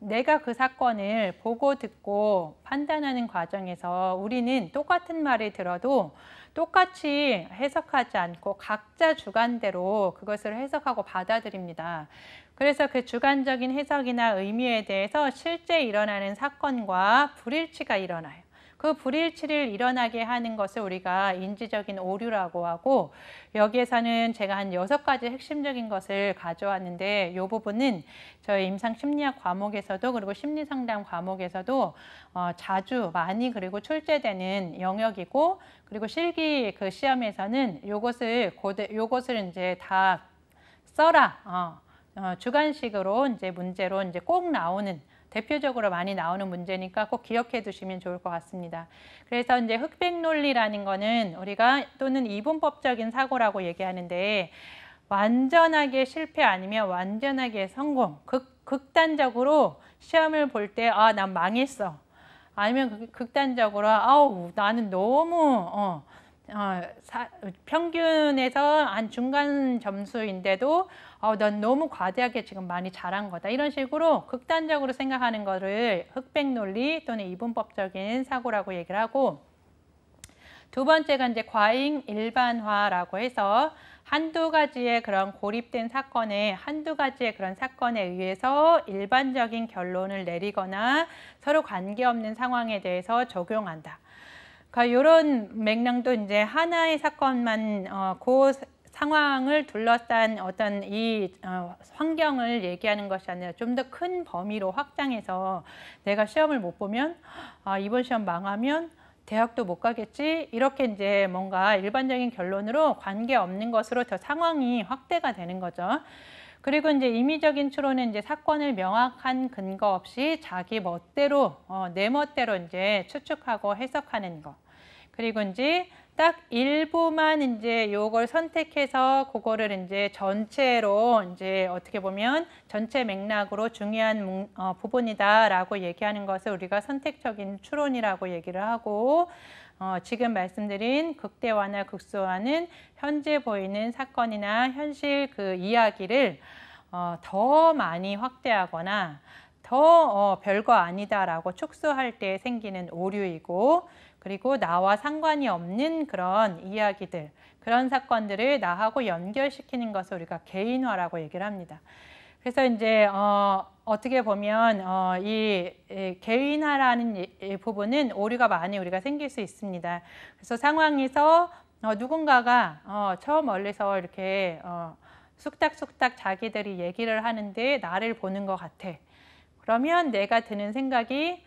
내가 그 사건을 보고 듣고 판단하는 과정에서 우리는 똑같은 말을 들어도 똑같이 해석하지 않고 각자 주관대로 그것을 해석하고 받아들입니다. 그래서 그 주관적인 해석이나 의미에 대해서 실제 일어나는 사건과 불일치가 일어나요. 그 불일치를 일어나게 하는 것을 우리가 인지적인 오류라고 하고 여기에서는 제가 한 여섯 가지 핵심적인 것을 가져왔는데 이 부분은 저희 임상 심리학 과목에서도 그리고 심리 상담 과목에서도 어, 자주 많이 그리고 출제되는 영역이고 그리고 실기 그 시험에서는 요것을 고대 요것을 이제 다 써라 어, 어, 주관식으로 이제 문제로 이제 꼭 나오는 대표적으로 많이 나오는 문제니까 꼭 기억해 두시면 좋을 것 같습니다. 그래서 이제 흑백 논리라는 거는 우리가 또는 이분법적인 사고라고 얘기하는데 완전하게 실패 아니면 완전하게 성공, 극, 극단적으로 시험을 볼 때 아, 난 망했어. 아니면 극단적으로 아우, 나는 너무 어, 어, 사, 평균에서 한 중간 점수인데도 어, 넌 너무 과대하게 지금 많이 자란 거다. 이런 식으로 극단적으로 생각하는 거를 흑백 논리 또는 이분법적인 사고라고 얘기를 하고 두 번째가 이제 과잉 일반화라고 해서 한두 가지의 그런 고립된 사건에 한두 가지의 그런 사건에 의해서 일반적인 결론을 내리거나 서로 관계없는 상황에 대해서 적용한다. 그러니까 이런 맥락도 이제 하나의 사건만 어, 그 상황을 둘러싼 어떤 이 어, 환경을 얘기하는 것이 아니라 좀 더 큰 범위로 확장해서 내가 시험을 못 보면 아, 이번 시험 망하면 대학도 못 가겠지 이렇게 이제 뭔가 일반적인 결론으로 관계없는 것으로 더 상황이 확대가 되는 거죠. 그리고 이제 임의적인 추론은 이제 사건을 명확한 근거 없이 자기 멋대로 어, 내 멋대로 이제 추측하고 해석하는 거. 그리고 이제 딱 일부만 이제 요걸 선택해서 그거를 이제 전체로 이제 어떻게 보면 전체 맥락으로 중요한 어, 부분이다라고 얘기하는 것을 우리가 선택적인 추론이라고 얘기를 하고 어, 지금 말씀드린 극대화나 극소화는 현재 보이는 사건이나 현실 그 이야기를 어, 더 많이 확대하거나 더 어, 별거 아니다라고 축소할 때 생기는 오류이고 그리고 나와 상관이 없는 그런 이야기들, 그런 사건들을 나하고 연결시키는 것을 우리가 개인화라고 얘기를 합니다. 그래서 이제 어, 어떻게 보면 어, 이, 이 개인화라는 이, 이 부분은 오류가 많이 우리가 생길 수 있습니다. 그래서 상황에서 어, 누군가가 어, 처음 멀리서 이렇게 어, 쑥닥쑥닥 자기들이 얘기를 하는데 나를 보는 것 같아. 그러면 내가 드는 생각이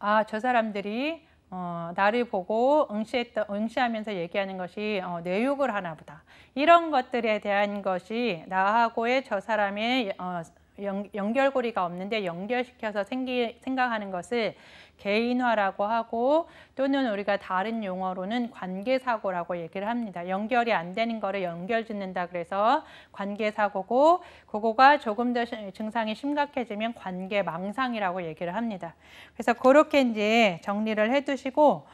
아, 저 사람들이 어, 나를 보고 응시했던, 응시하면서 얘기하는 것이 어, 내 욕을 하나 보다. 이런 것들에 대한 것이 나하고의 저 사람의 어, 연, 연결고리가 없는데 연결시켜서 생기, 생각하는 것을 개인화라고 하고 또는 우리가 다른 용어로는 관계사고라고 얘기를 합니다. 연결이 안 되는 거를 연결짓는다 그래서 관계사고고 그거가 조금 더 증상이 심각해지면 관계망상이라고 얘기를 합니다. 그래서 그렇게 이제 정리를 해두시고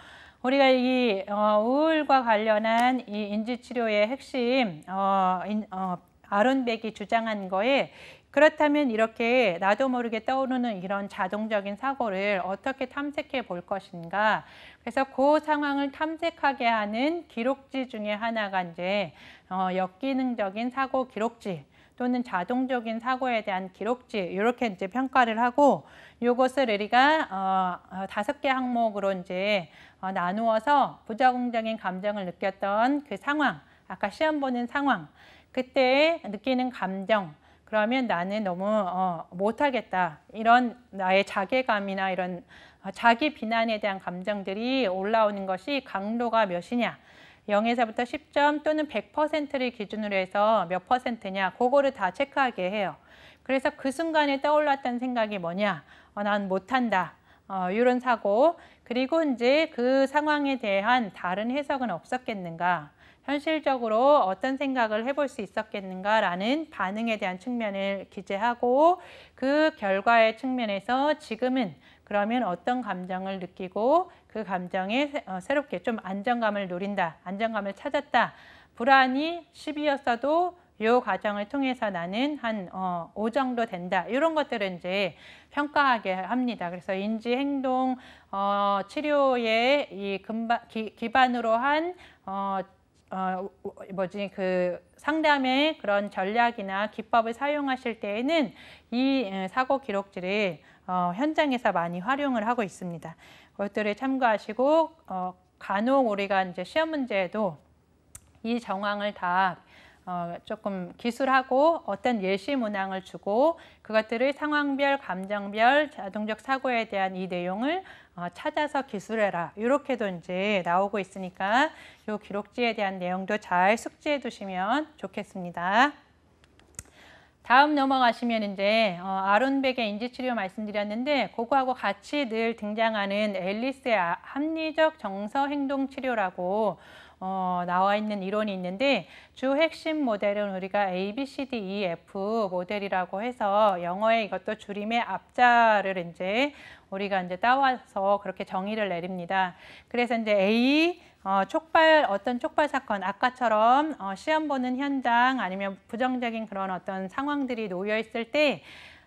우리가 이 어, 우울과 관련한 이 인지치료의 핵심 어, 인, 어, 아론백이 주장한 거에 그렇다면 이렇게 나도 모르게 떠오르는 이런 자동적인 사고를 어떻게 탐색해 볼 것인가. 그래서 그 상황을 탐색하게 하는 기록지 중에 하나가 이제 어, 역기능적인 사고 기록지. 또는 자동적인 사고에 대한 기록지 이렇게 이제 평가를 하고 이것을 우리가 어, 어, 다섯 개 항목으로 이제 어, 나누어서 부적응적인 감정을 느꼈던 그 상황, 아까 시험 보는 상황, 그때 느끼는 감정, 그러면 나는 너무 어, 못하겠다. 이런 나의 자괴감이나 이런 어, 자기 비난에 대한 감정들이 올라오는 것이 강도가 몇이냐. 0에서부터 10점 또는 100%를 기준으로 해서 몇 퍼센트냐 그거를 다 체크하게 해요. 그래서 그 순간에 떠올랐던 생각이 뭐냐 어, 난 못한다 어, 이런 사고 그리고 이제 그 상황에 대한 다른 해석은 없었겠는가 현실적으로 어떤 생각을 해볼 수 있었겠는가라는 반응에 대한 측면을 기재하고 그 결과의 측면에서 지금은 그러면 어떤 감정을 느끼고 그 감정에 어, 새롭게 좀 안정감을 노린다 안정감을 찾았다. 불안이 10이었어도 이 과정을 통해서 나는 한 어, 5 정도 된다. 이런 것들을 이제 평가하게 합니다. 그래서 인지 행동 어, 치료의 이금바 기, 기반으로 한 어, 어, 뭐지 그 상담의 그런 전략이나 기법을 사용하실 때에는 이 사고 기록지를 어, 현장에서 많이 활용을 하고 있습니다. 그것들을 참고하시고 어, 간혹 우리가 이제 시험 문제에도 이 정황을 다 어, 조금 기술하고 어떤 예시 문항을 주고 그것들을 상황별, 감정별, 자동적 사고에 대한 이 내용을 어, 찾아서 기술해라. 이렇게도 이제 나오고 있으니까 이 기록지에 대한 내용도 잘 숙지해 두시면 좋겠습니다. 다음 넘어가시면 이제 어, 아론백의 인지치료 말씀드렸는데 그거하고 같이 늘 등장하는 앨리스의 합리적 정서행동치료라고 어, 나와 있는 이론이 있는데 주 핵심 모델은 우리가 A, B, C, D, E, F 모델이라고 해서 영어의 이것도 줄임의 앞자를 이제 우리가 이제 따와서 그렇게 정의를 내립니다. 그래서 이제 A 어, 촉발 어떤 촉발 사건 아까처럼 어, 시험 보는 현장 아니면 부정적인 그런 어떤 상황들이 놓여 있을 때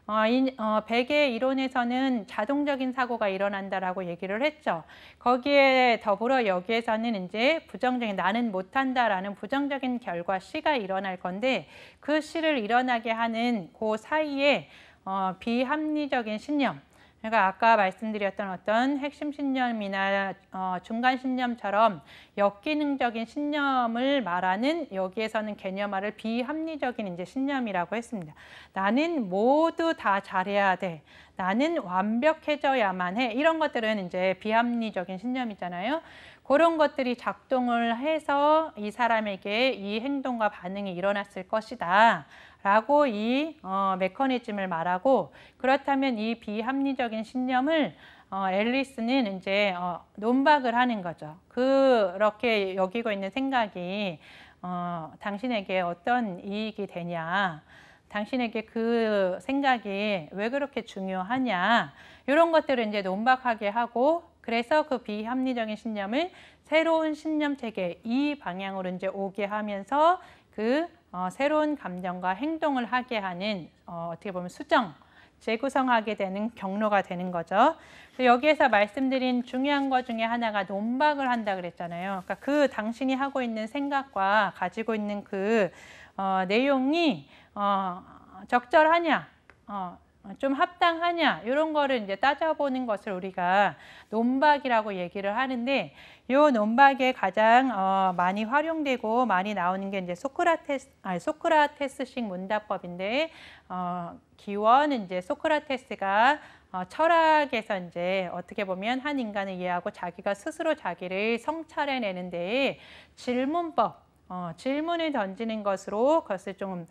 100의 어, 어, 이론에서는 자동적인 사고가 일어난다라고 얘기를 했죠. 거기에 더불어 여기에서는 이제 부정적인 나는 못한다라는 부정적인 결과 C가 일어날 건데 그 C를 일어나게 하는 그 사이에 어, 비합리적인 신념, 그러니까 아까 말씀드렸던 어떤 핵심 신념이나 어, 중간 신념처럼 역기능적인 신념을 말하는 여기에서는 개념화를 비합리적인 이제 신념이라고 했습니다. 나는 모두 다 잘해야 돼. 나는 완벽해져야만 해. 이런 것들은 이제 비합리적인 신념이잖아요. 그런 것들이 작동을 해서 이 사람에게 이 행동과 반응이 일어났을 것이다. 라고 이 어, 메커니즘을 말하고 그렇다면 이 비합리적인 신념을 어, 앨리스는 이제 어, 논박을 하는 거죠. 그렇게 여기고 있는 생각이 어, 당신에게 어떤 이익이 되냐 당신에게 그 생각이 왜 그렇게 중요하냐 이런 것들을 이제 논박하게 하고 그래서 그 비합리적인 신념을 새로운 신념 체계 이 방향으로 이제 오게 하면서 그 어, 새로운 감정과 행동을 하게 하는 어, 어떻게 보면 수정, 재구성하게 되는 경로가 되는 거죠. 그 여기에서 말씀드린 중요한 것 중에 하나가 논박을 한다 그랬잖아요. 그러니까 그 당신이 하고 있는 생각과 가지고 있는 그 어, 내용이 어, 적절하냐, 어, 어, 좀 합당하냐 이런 거를 이제 따져보는 것을 우리가 논박이라고 얘기를 하는데 이 논박에 가장 어, 많이 활용되고 많이 나오는 게 이제 소크라테스 아 소크라테스식 문답법인데 어, 기원은 이제 소크라테스가 어, 철학에서 이제 어떻게 보면 한 인간을 이해하고 자기가 스스로 자기를 성찰해내는데 질문법 어, 질문을 던지는 것으로 그것을 좀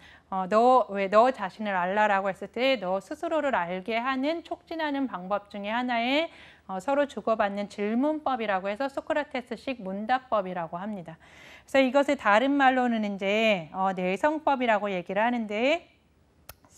너 왜너 어, 자신을 알라라고 했을 때 너 스스로를 알게 하는 촉진하는 방법 중에 하나의 어, 서로 주고받는 질문법이라고 해서 소크라테스식 문답법이라고 합니다. 그래서 이것을 다른 말로는 이제 어, 내성법이라고 얘기를 하는데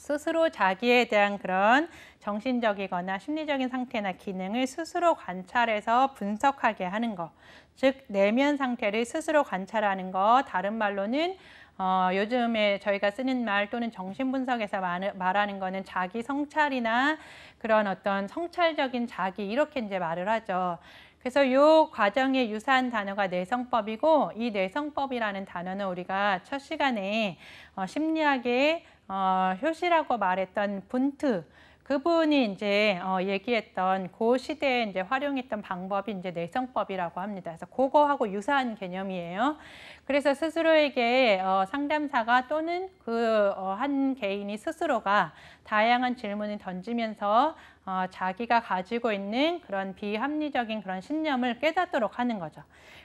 스스로 자기에 대한 그런 정신적이거나 심리적인 상태나 기능을 스스로 관찰해서 분석하게 하는 것. 즉, 내면 상태를 스스로 관찰하는 것. 다른 말로는 어, 요즘에 저희가 쓰는 말 또는 정신분석에서 말, 하는 거는 자기 성찰이나 그런 어떤 성찰적인 자기 이렇게 이제 말을 하죠. 그래서 이 과정에 유사한 단어가 내성법이고 이 내성법이라는 단어는 우리가 첫 시간에 어, 심리학의 어, 효시라고 말했던 분트 그분이 이제 어, 얘기했던 고 시대에 이제 활용했던 방법이 이제 내성법이라고 합니다. 그래서 그거하고 유사한 개념이에요. 그래서 스스로에게 어, 상담사가 또는 그한 어, 개인이 스스로가 다양한 질문을 던지면서 어, 자기가 가지고 있는 그런 비합리적인 그런 신념을 깨닫도록 하는 거죠.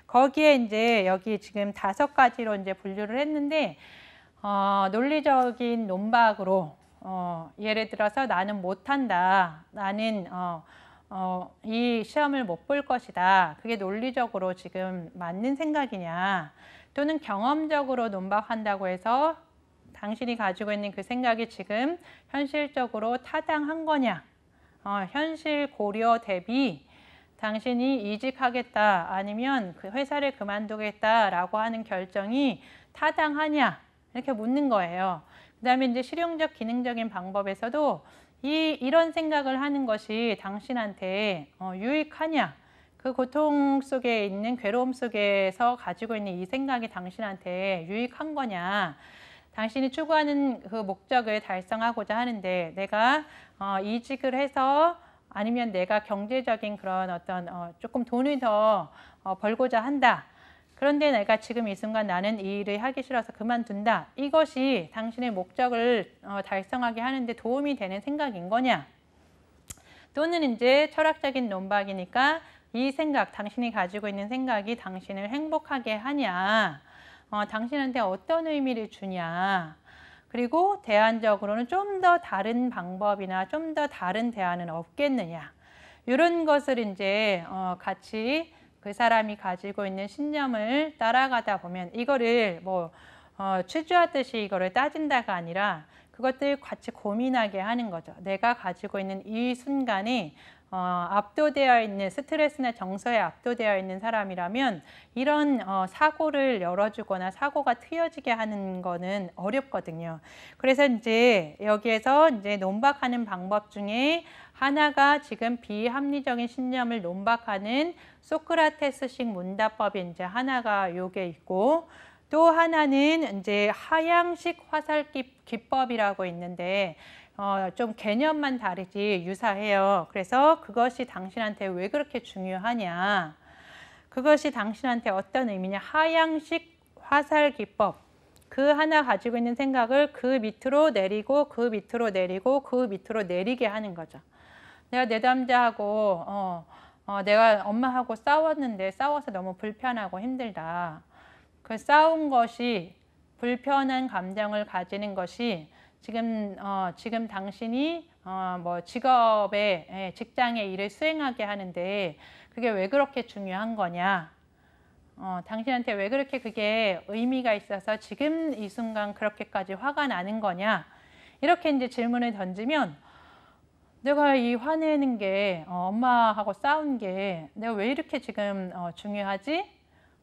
거기에 이제 여기 지금 다섯 가지로 이제 분류를 했는데 어, 논리적인 논박으로 어, 예를 들어서 나는 못한다, 나는 어, 어, 이 시험을 못 볼 것이다, 그게 논리적으로 지금 맞는 생각이냐 또는 경험적으로 논박한다고 해서 당신이 가지고 있는 그 생각이 지금 현실적으로 타당한 거냐 어, 현실 고려 대비 당신이 이직하겠다 아니면 그 회사를 그만두겠다라고 하는 결정이 타당하냐 이렇게 묻는 거예요. 그 다음에 이제 실용적 기능적인 방법에서도 이, 이런 생각을 하는 것이 당신한테 어, 유익하냐 그 고통 속에 있는 괴로움 속에서 가지고 있는 이 생각이 당신한테 유익한 거냐 당신이 추구하는 그 목적을 달성하고자 하는데 내가 어, 이직을 해서 아니면 내가 경제적인 그런 어떤 어, 조금 돈을 더 어, 벌고자 한다 그런데 내가 지금 이 순간 나는 이 일을 하기 싫어서 그만둔다. 이것이 당신의 목적을 어, 달성하게 하는데 도움이 되는 생각인 거냐? 또는 이제 철학적인 논박이니까 이 생각, 당신이 가지고 있는 생각이 당신을 행복하게 하냐? 어, 당신한테 어떤 의미를 주냐? 그리고 대안적으로는 좀 더 다른 방법이나 좀 더 다른 대안은 없겠느냐? 이런 것을 이제 어, 같이 그 사람이 가지고 있는 신념을 따라가다 보면 이거를 뭐 어, 취조하듯이 이거를 따진다가 아니라 그것들 같이 고민하게 하는 거죠. 내가 가지고 있는 이 순간이 어, 압도되어 있는 스트레스나 정서에 압도되어 있는 사람이라면 이런 어, 사고를 열어주거나 사고가 트여지게 하는 거는 어렵거든요. 그래서 이제 여기에서 이제 논박하는 방법 중에 하나가 지금 비합리적인 신념을 논박하는 소크라테스식 문답법이 이제 하나가 요게 있고 또 하나는 이제 하향식 화살 기법이라고 있는데 어, 좀 개념만 다르지 유사해요. 그래서 그것이 당신한테 왜 그렇게 중요하냐. 그것이 당신한테 어떤 의미냐. 하향식 화살 기법. 그 하나 가지고 있는 생각을 그 밑으로 내리고 그 밑으로 내리고 그 밑으로 내리게 하는 거죠. 내가 내담자하고 어, 어, 내가 엄마하고 싸웠는데 싸워서 너무 불편하고 힘들다. 그 싸운 것이 불편한 감정을 가지는 것이 지금 어, 지금 당신이 어, 뭐 직업에 예, 직장에 일을 수행하게 하는데 그게 왜 그렇게 중요한 거냐? 어, 당신한테 왜 그렇게 그게 의미가 있어서 지금 이 순간 그렇게까지 화가 나는 거냐? 이렇게 이제 질문을 던지면 내가 이 화내는 게 어, 엄마하고 싸운 게 내가 왜 이렇게 지금 어, 중요하지?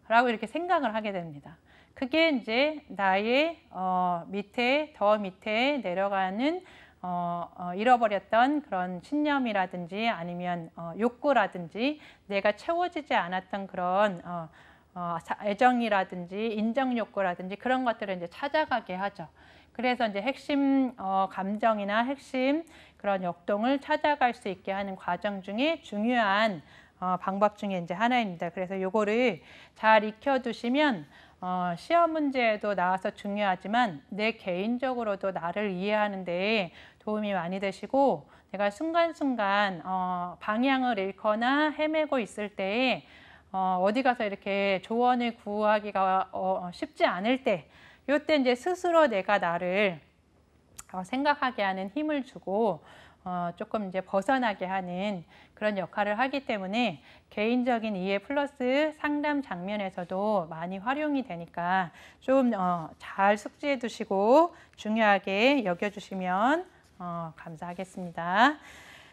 라고 이렇게 생각을 하게 됩니다. 그게 이제 나의 어, 밑에 더 밑에 내려가는 어, 어, 잃어버렸던 그런 신념이라든지 아니면 어, 욕구라든지 내가 채워지지 않았던 그런 어, 어, 애정이라든지 인정 욕구라든지 그런 것들을 이제 찾아가게 하죠. 그래서 이제 핵심 어, 감정이나 핵심 그런 역동을 찾아갈 수 있게 하는 과정 중에 중요한 어, 방법 중에 이제 하나입니다. 그래서 요거를 잘 익혀두시면 어, 시험 문제에도 나와서 중요하지만 내 개인적으로도 나를 이해하는 데 도움이 많이 되시고 내가 순간순간 어, 방향을 잃거나 헤매고 있을 때 어, 어디 가서 이렇게 조언을 구하기가 어, 쉽지 않을 때 이때 이제 스스로 내가 나를 어, 생각하게 하는 힘을 주고 어, 조금 이제 벗어나게 하는 그런 역할을 하기 때문에 개인적인 이해 플러스 상담 장면에서도 많이 활용이 되니까 좀잘 어, 숙지해 두시고 중요하게 여겨주시면 어, 감사하겠습니다.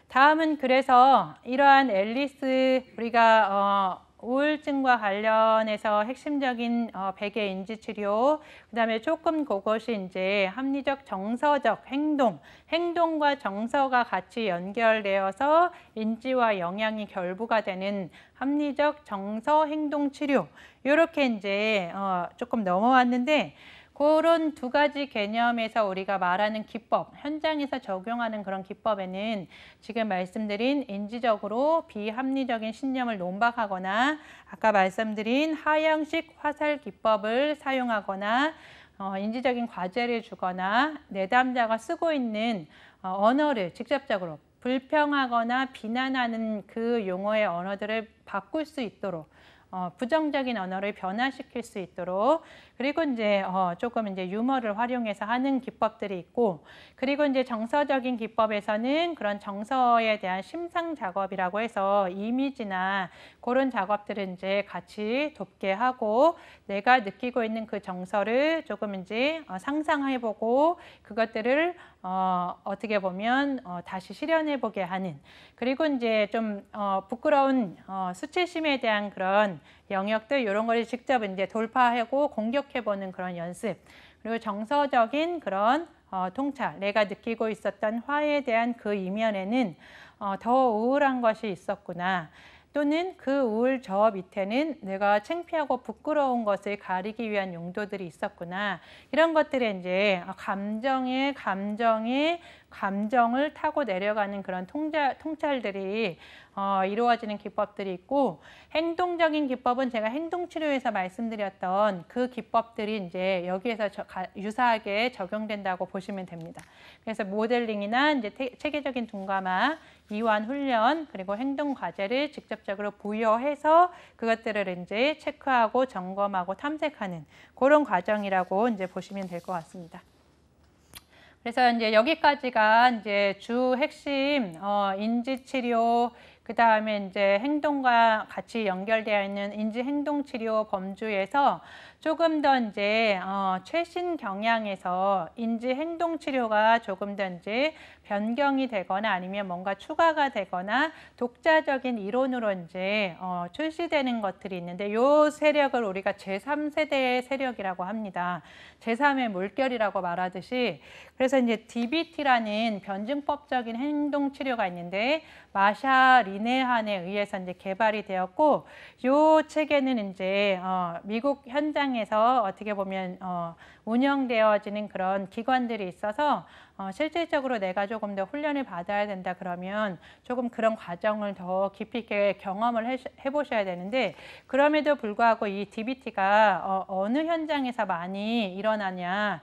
다음은 그래서 이러한 앨리스 우리가 어, 우울증과 관련해서 핵심적인 어, 베개 인지 치료, 그다음에 조금 그것이 이제 합리적 정서적 행동, 행동과 정서가 같이 연결되어서 인지와 영향이 결부가 되는 합리적 정서 행동 치료 이렇게 이제 어, 조금 넘어왔는데. 그런 두 가지 개념에서 우리가 말하는 기법, 현장에서 적용하는 그런 기법에는 지금 말씀드린 인지적으로 비합리적인 신념을 논박하거나 아까 말씀드린 하향식 화살 기법을 사용하거나 어, 인지적인 과제를 주거나 내담자가 쓰고 있는 어, 언어를 직접적으로 불평하거나 비난하는 그 용어의 언어들을 바꿀 수 있도록 어, 부정적인 언어를 변화시킬 수 있도록 그리고 이제 어, 조금 이제 유머를 활용해서 하는 기법들이 있고 그리고 이제 정서적인 기법에서는 그런 정서에 대한 심상 작업이라고 해서 이미지나 그런 작업들을 이제 같이 돕게 하고 내가 느끼고 있는 그 정서를 조금 이제 어, 상상해보고 그것들을 어, 어떻게 보면 어, 다시 실현해보게 하는 그리고 이제 좀 어, 부끄러운 어, 수치심에 대한 그런 영역들 이런 거를 직접 이제 돌파하고 공격해보는 그런 연습. 그리고 정서적인 그런 어, 통찰, 내가 느끼고 있었던 화에 대한 그 이면에는 어, 더 우울한 것이 있었구나. 또는 그울저 밑에는 내가 창피하고 부끄러운 것을 가리기 위한 용도들이 있었구나. 이런 것들에 이제 감정의 감정의 감정을 타고 내려가는 그런 통자 통찰들이 어, 이루어지는 기법들이 있고 행동적인 기법은 제가 행동치료에서 말씀드렸던 그 기법들이 이제 여기에서 저, 가, 유사하게 적용된다고 보시면 됩니다. 그래서 모델링이나 이제 태, 체계적인 둔감화 이완 훈련 그리고 행동 과제를 직접적으로 부여해서 그것들을 이제 체크하고 점검하고 탐색하는 그런 과정이라고 이제 보시면 될 것 같습니다. 그래서 이제 여기까지가 이제 주 핵심 어, 인지 치료 그 다음에 이제 행동과 같이 연결되어 있는 인지 행동 치료 범주에서 조금 더 이제 어, 최신 경향에서 인지 행동 치료가 조금 더 이제 변경이 되거나 아니면 뭔가 추가가 되거나 독자적인 이론으로 이제 어, 출시되는 것들이 있는데 요 세력을 우리가 제3세대의 세력이라고 합니다. 제3의 물결이라고 말하듯이 그래서 이제 DBT라는 변증법적인 행동 치료가 있는데 마샤 리네한에 의해서 이제 개발이 되었고 요 책에는 이제 어, 미국 현장 현장에서 어떻게 보면 어, 운영되어지는 그런 기관들이 있어서 어, 실질적으로 내가 조금 더 훈련을 받아야 된다 그러면 조금 그런 과정을 더 깊이 있게 경험을 해, 해보셔야 되는데 그럼에도 불구하고 이 DBT가 어, 어느 현장에서 많이 일어나냐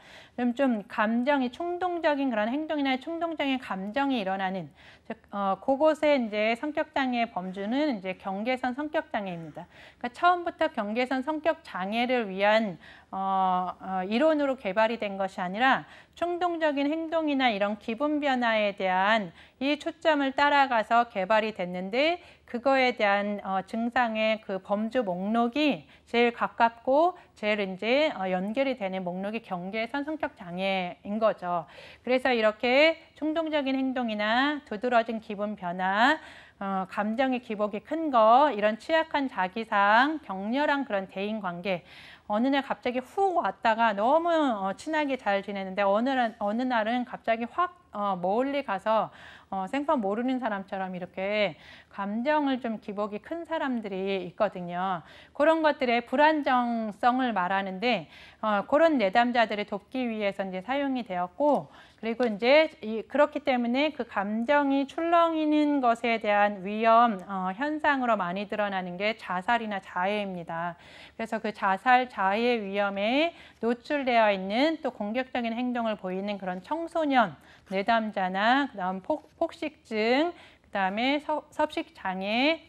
좀 감정이 충동적인 그런 행동이나 충동적인 감정이 일어나는 즉 어, 그곳에 이제 성격장애 범주는 이제 경계선 성격장애입니다. 그러니까 처음부터 경계선 성격장애를 위한 어, 어, 이론으로 개발이 된 것이 아니라 충동적인 행동이나 이런 기분 변화에 대한 이 초점을 따라가서 개발이 됐는데 그거에 대한 어, 증상의 그 범주 목록이 제일 가깝고 제일 이제 어, 연결이 되는 목록이 경계선 성격 장애인 거죠. 그래서 이렇게 충동적인 행동이나 두드러진 기분 변화, 어, 감정의 기복이 큰 거, 이런 취약한 자기상, 격렬한 그런 대인 관계, 어느 날 갑자기 훅 왔다가 너무 어, 친하게 잘 지냈는데 어느, 어느 날은 갑자기 확 어, 멀리 가서 어, 생판 모르는 사람처럼 이렇게 감정을 좀 기복이 큰 사람들이 있거든요. 그런 것들의 불안정성을 말하는데 어, 그런 내담자들을 돕기 위해서 이제 사용이 되었고 그리고 이제 이, 그렇기 때문에 그 감정이 출렁이는 것에 대한 위험 어, 현상으로 많이 드러나는 게 자살이나 자해입니다. 그래서 그 자살, 자해 위험에 노출되어 있는 또 공격적인 행동을 보이는 그런 청소년 내담자나 그다음 폭, 식증 그다음에 섭, 식 장애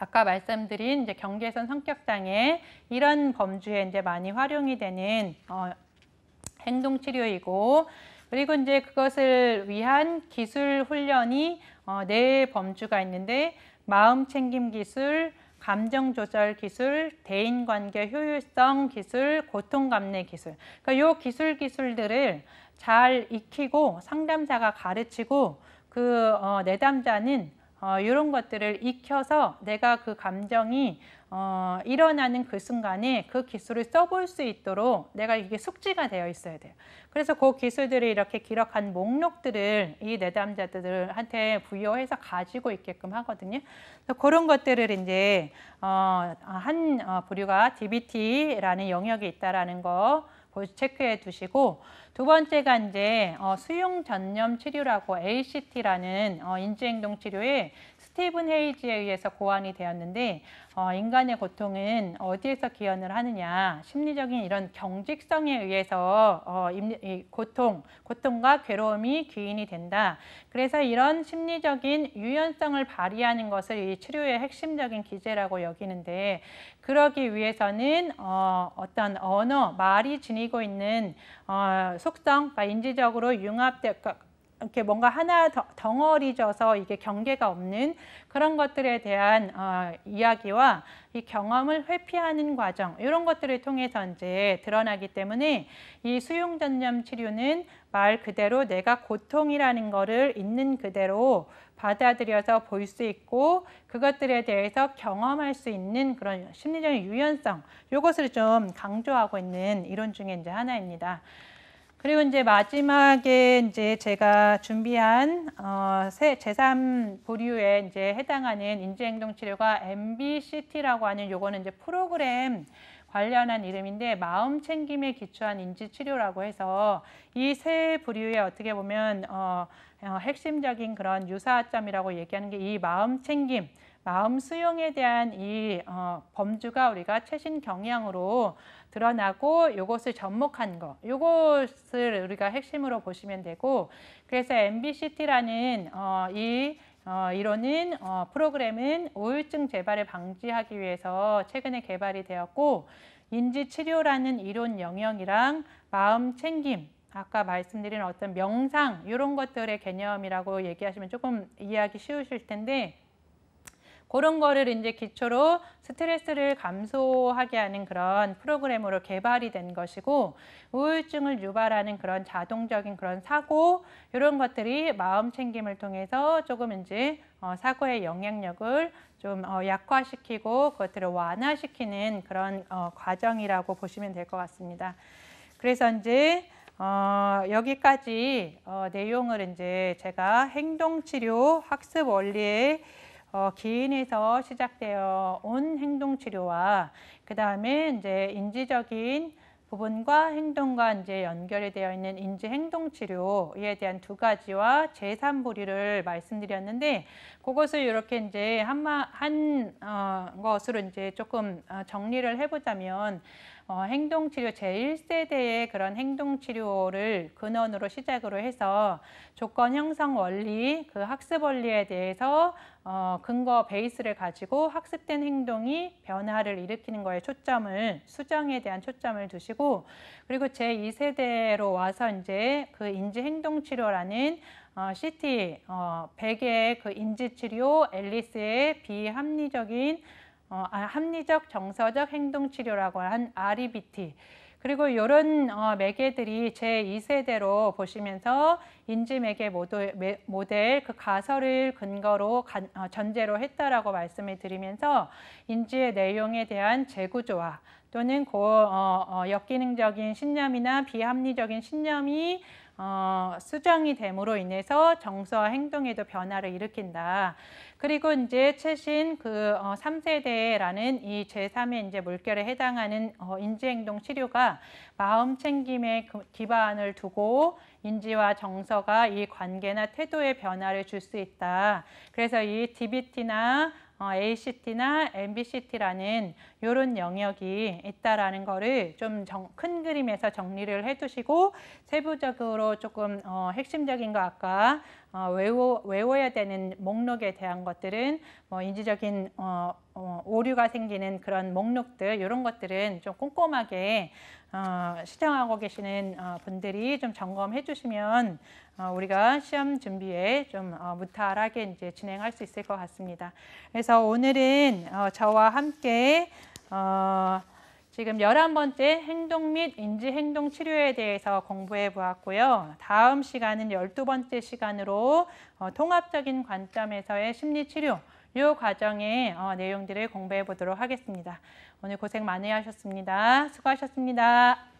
아까 말씀드린 이제 경계선 성격 장애 이런 범주에 이제 많이 활용이 되는 어, 행동 치료이고 그리고 이제 그것을 위한 기술 훈련이 어, 네 범주가 있는데 마음 챙김 기술, 감정 조절 기술, 대인 관계 효율성 기술, 고통 감내 기술. 그러니까 요 기술 기술들을 잘 익히고 상담자가 가르치고 그 어, 내담자는 어, 이런 것들을 익혀서 내가 그 감정이 어, 일어나는 그 순간에 그 기술을 써볼 수 있도록 내가 이게 숙지가 되어 있어야 돼요. 그래서 그 기술들을 이렇게 기록한 목록들을 이 내담자들한테 부여해서 가지고 있게끔 하거든요. 그래서 그런 것들을 이제 어, 한 어, 부류가 DBT라는 영역이 있다라는 거. 체크해 두시고 두 번째가 이제 어, 수용 전염 치료라고 ACT라는 어, 인지행동 치료에 스티븐 헤이즈에 의해서 고안이 되었는데 어, 인간의 고통은 어디에서 기원을 하느냐 심리적인 이런 경직성에 의해서 어, 이 고통, 고통과 괴로움이 귀인이 된다. 그래서 이런 심리적인 유연성을 발휘하는 것을 이 치료의 핵심적인 기제라고 여기는데 그러기 위해서는 어, 어떤 언어, 말이 지니고 있는 어, 속성, 그러니까 인지적으로 융합될 그러니까 이렇게 뭔가 하나 덩어리져서 이게 경계가 없는 그런 것들에 대한 어, 이야기와 이 경험을 회피하는 과정 이런 것들을 통해서 이제 드러나기 때문에 이 수용전념 치료는 말 그대로 내가 고통이라는 거를 있는 그대로 받아들여서 볼 수 있고 그것들에 대해서 경험할 수 있는 그런 심리적인 유연성 이것을 좀 강조하고 있는 이론 중에 이제 하나입니다. 그리고 이제 마지막에 이제 제가 준비한 어, 제3 보류에 이제 해당하는 인지행동치료가 MBCT라고 하는 요거는 이제 프로그램 관련한 이름인데 마음 챙김에 기초한 인지 치료라고 해서 이 세부류에 어떻게 보면 어, 어, 핵심적인 그런 유사점이라고 얘기하는 게 이 마음 챙김 마음 수용에 대한 이 어, 범주가 우리가 최신 경향으로 드러나고 이것을 접목한 거, 이것을 우리가 핵심으로 보시면 되고 그래서 MBCT라는 어, 이 어, 이론은 어, 프로그램은 우울증 재발을 방지하기 위해서 최근에 개발이 되었고 인지치료라는 이론 영역이랑 마음 챙김, 아까 말씀드린 어떤 명상 이런 것들의 개념이라고 얘기하시면 조금 이해하기 쉬우실 텐데 그런 거를 이제 기초로 스트레스를 감소하게 하는 그런 프로그램으로 개발이 된 것이고 우울증을 유발하는 그런 자동적인 그런 사고 이런 것들이 마음 챙김을 통해서 조금 이제 어, 사고의 영향력을 좀 어, 약화시키고 그것들을 완화시키는 그런 어, 과정이라고 보시면 될 것 같습니다. 그래서 이제 어, 여기까지 어, 내용을 이제 제가 행동치료 학습 원리에 어, 기인에서 시작되어 온 행동치료와 그 다음에 이제 인지적인 부분과 행동과 이제 연결이 되어 있는 인지 행동 치료에 대한 두 가지와 재산 부리를 말씀드렸는데 그것을 이렇게 이제 한마 한 어, 것으로 이제 조금 어, 정리를 해보자면 어, 행동치료 제1세대의 그런 행동치료를 근원으로 시작으로 해서 조건 형성 원리, 그 학습 원리에 대해서 어, 근거 베이스를 가지고 학습된 행동이 변화를 일으키는 거에 초점을 수정에 대한 초점을 두시고 그리고 제2세대로 와서 이제 그 인지 행동 치료라는 어, CT 어, 100의 그 인지 치료, 앨리스의 비합리적인 어, 아, 합리적 정서적 행동치료라고 한 REBT 그리고 이런 어, 매개들이 제2세대로 보시면서 인지매개 모델, 모델 그 가설을 근거로 간, 어, 전제로 했다라고 말씀을 드리면서 인지의 내용에 대한 재구조화 또는 고, 어, 어, 역기능적인 신념이나 비합리적인 신념이 어, 수정이 됨으로 인해서 정서와 행동에도 변화를 일으킨다. 그리고 이제 최신 그 어, 3세대라는 이 제3의 이제 물결에 해당하는 어, 인지행동 치료가 마음 챙김에 그 기반을 두고 인지와 정서가 이 관계나 태도의 변화를 줄 수 있다. 그래서 이 DBT나 어, ACT나 MBCT라는 이런 영역이 있다라는 거를 좀 큰 그림에서 정리를 해두시고 세부적으로 조금 어, 핵심적인 거 아까 어, 외워, 외워야 되는 목록에 대한 것들은 뭐 인지적인 어, 어, 오류가 생기는 그런 목록들 이런 것들은 좀 꼼꼼하게 어, 시장하고 계시는 어, 분들이 좀 점검해 주시면 어, 우리가 시험 준비에 좀 무탈하게 이제 진행할 수 있을 것 같습니다. 그래서 오늘은 저와 함께 지금 열한 번째 행동 및 인지 행동 치료에 대해서 공부해 보았고요. 다음 시간은 열두 번째 시간으로 통합적인 관점에서의 심리 치료 이 과정의 내용들을 공부해 보도록 하겠습니다. 오늘 고생 많이 하셨습니다. 수고하셨습니다.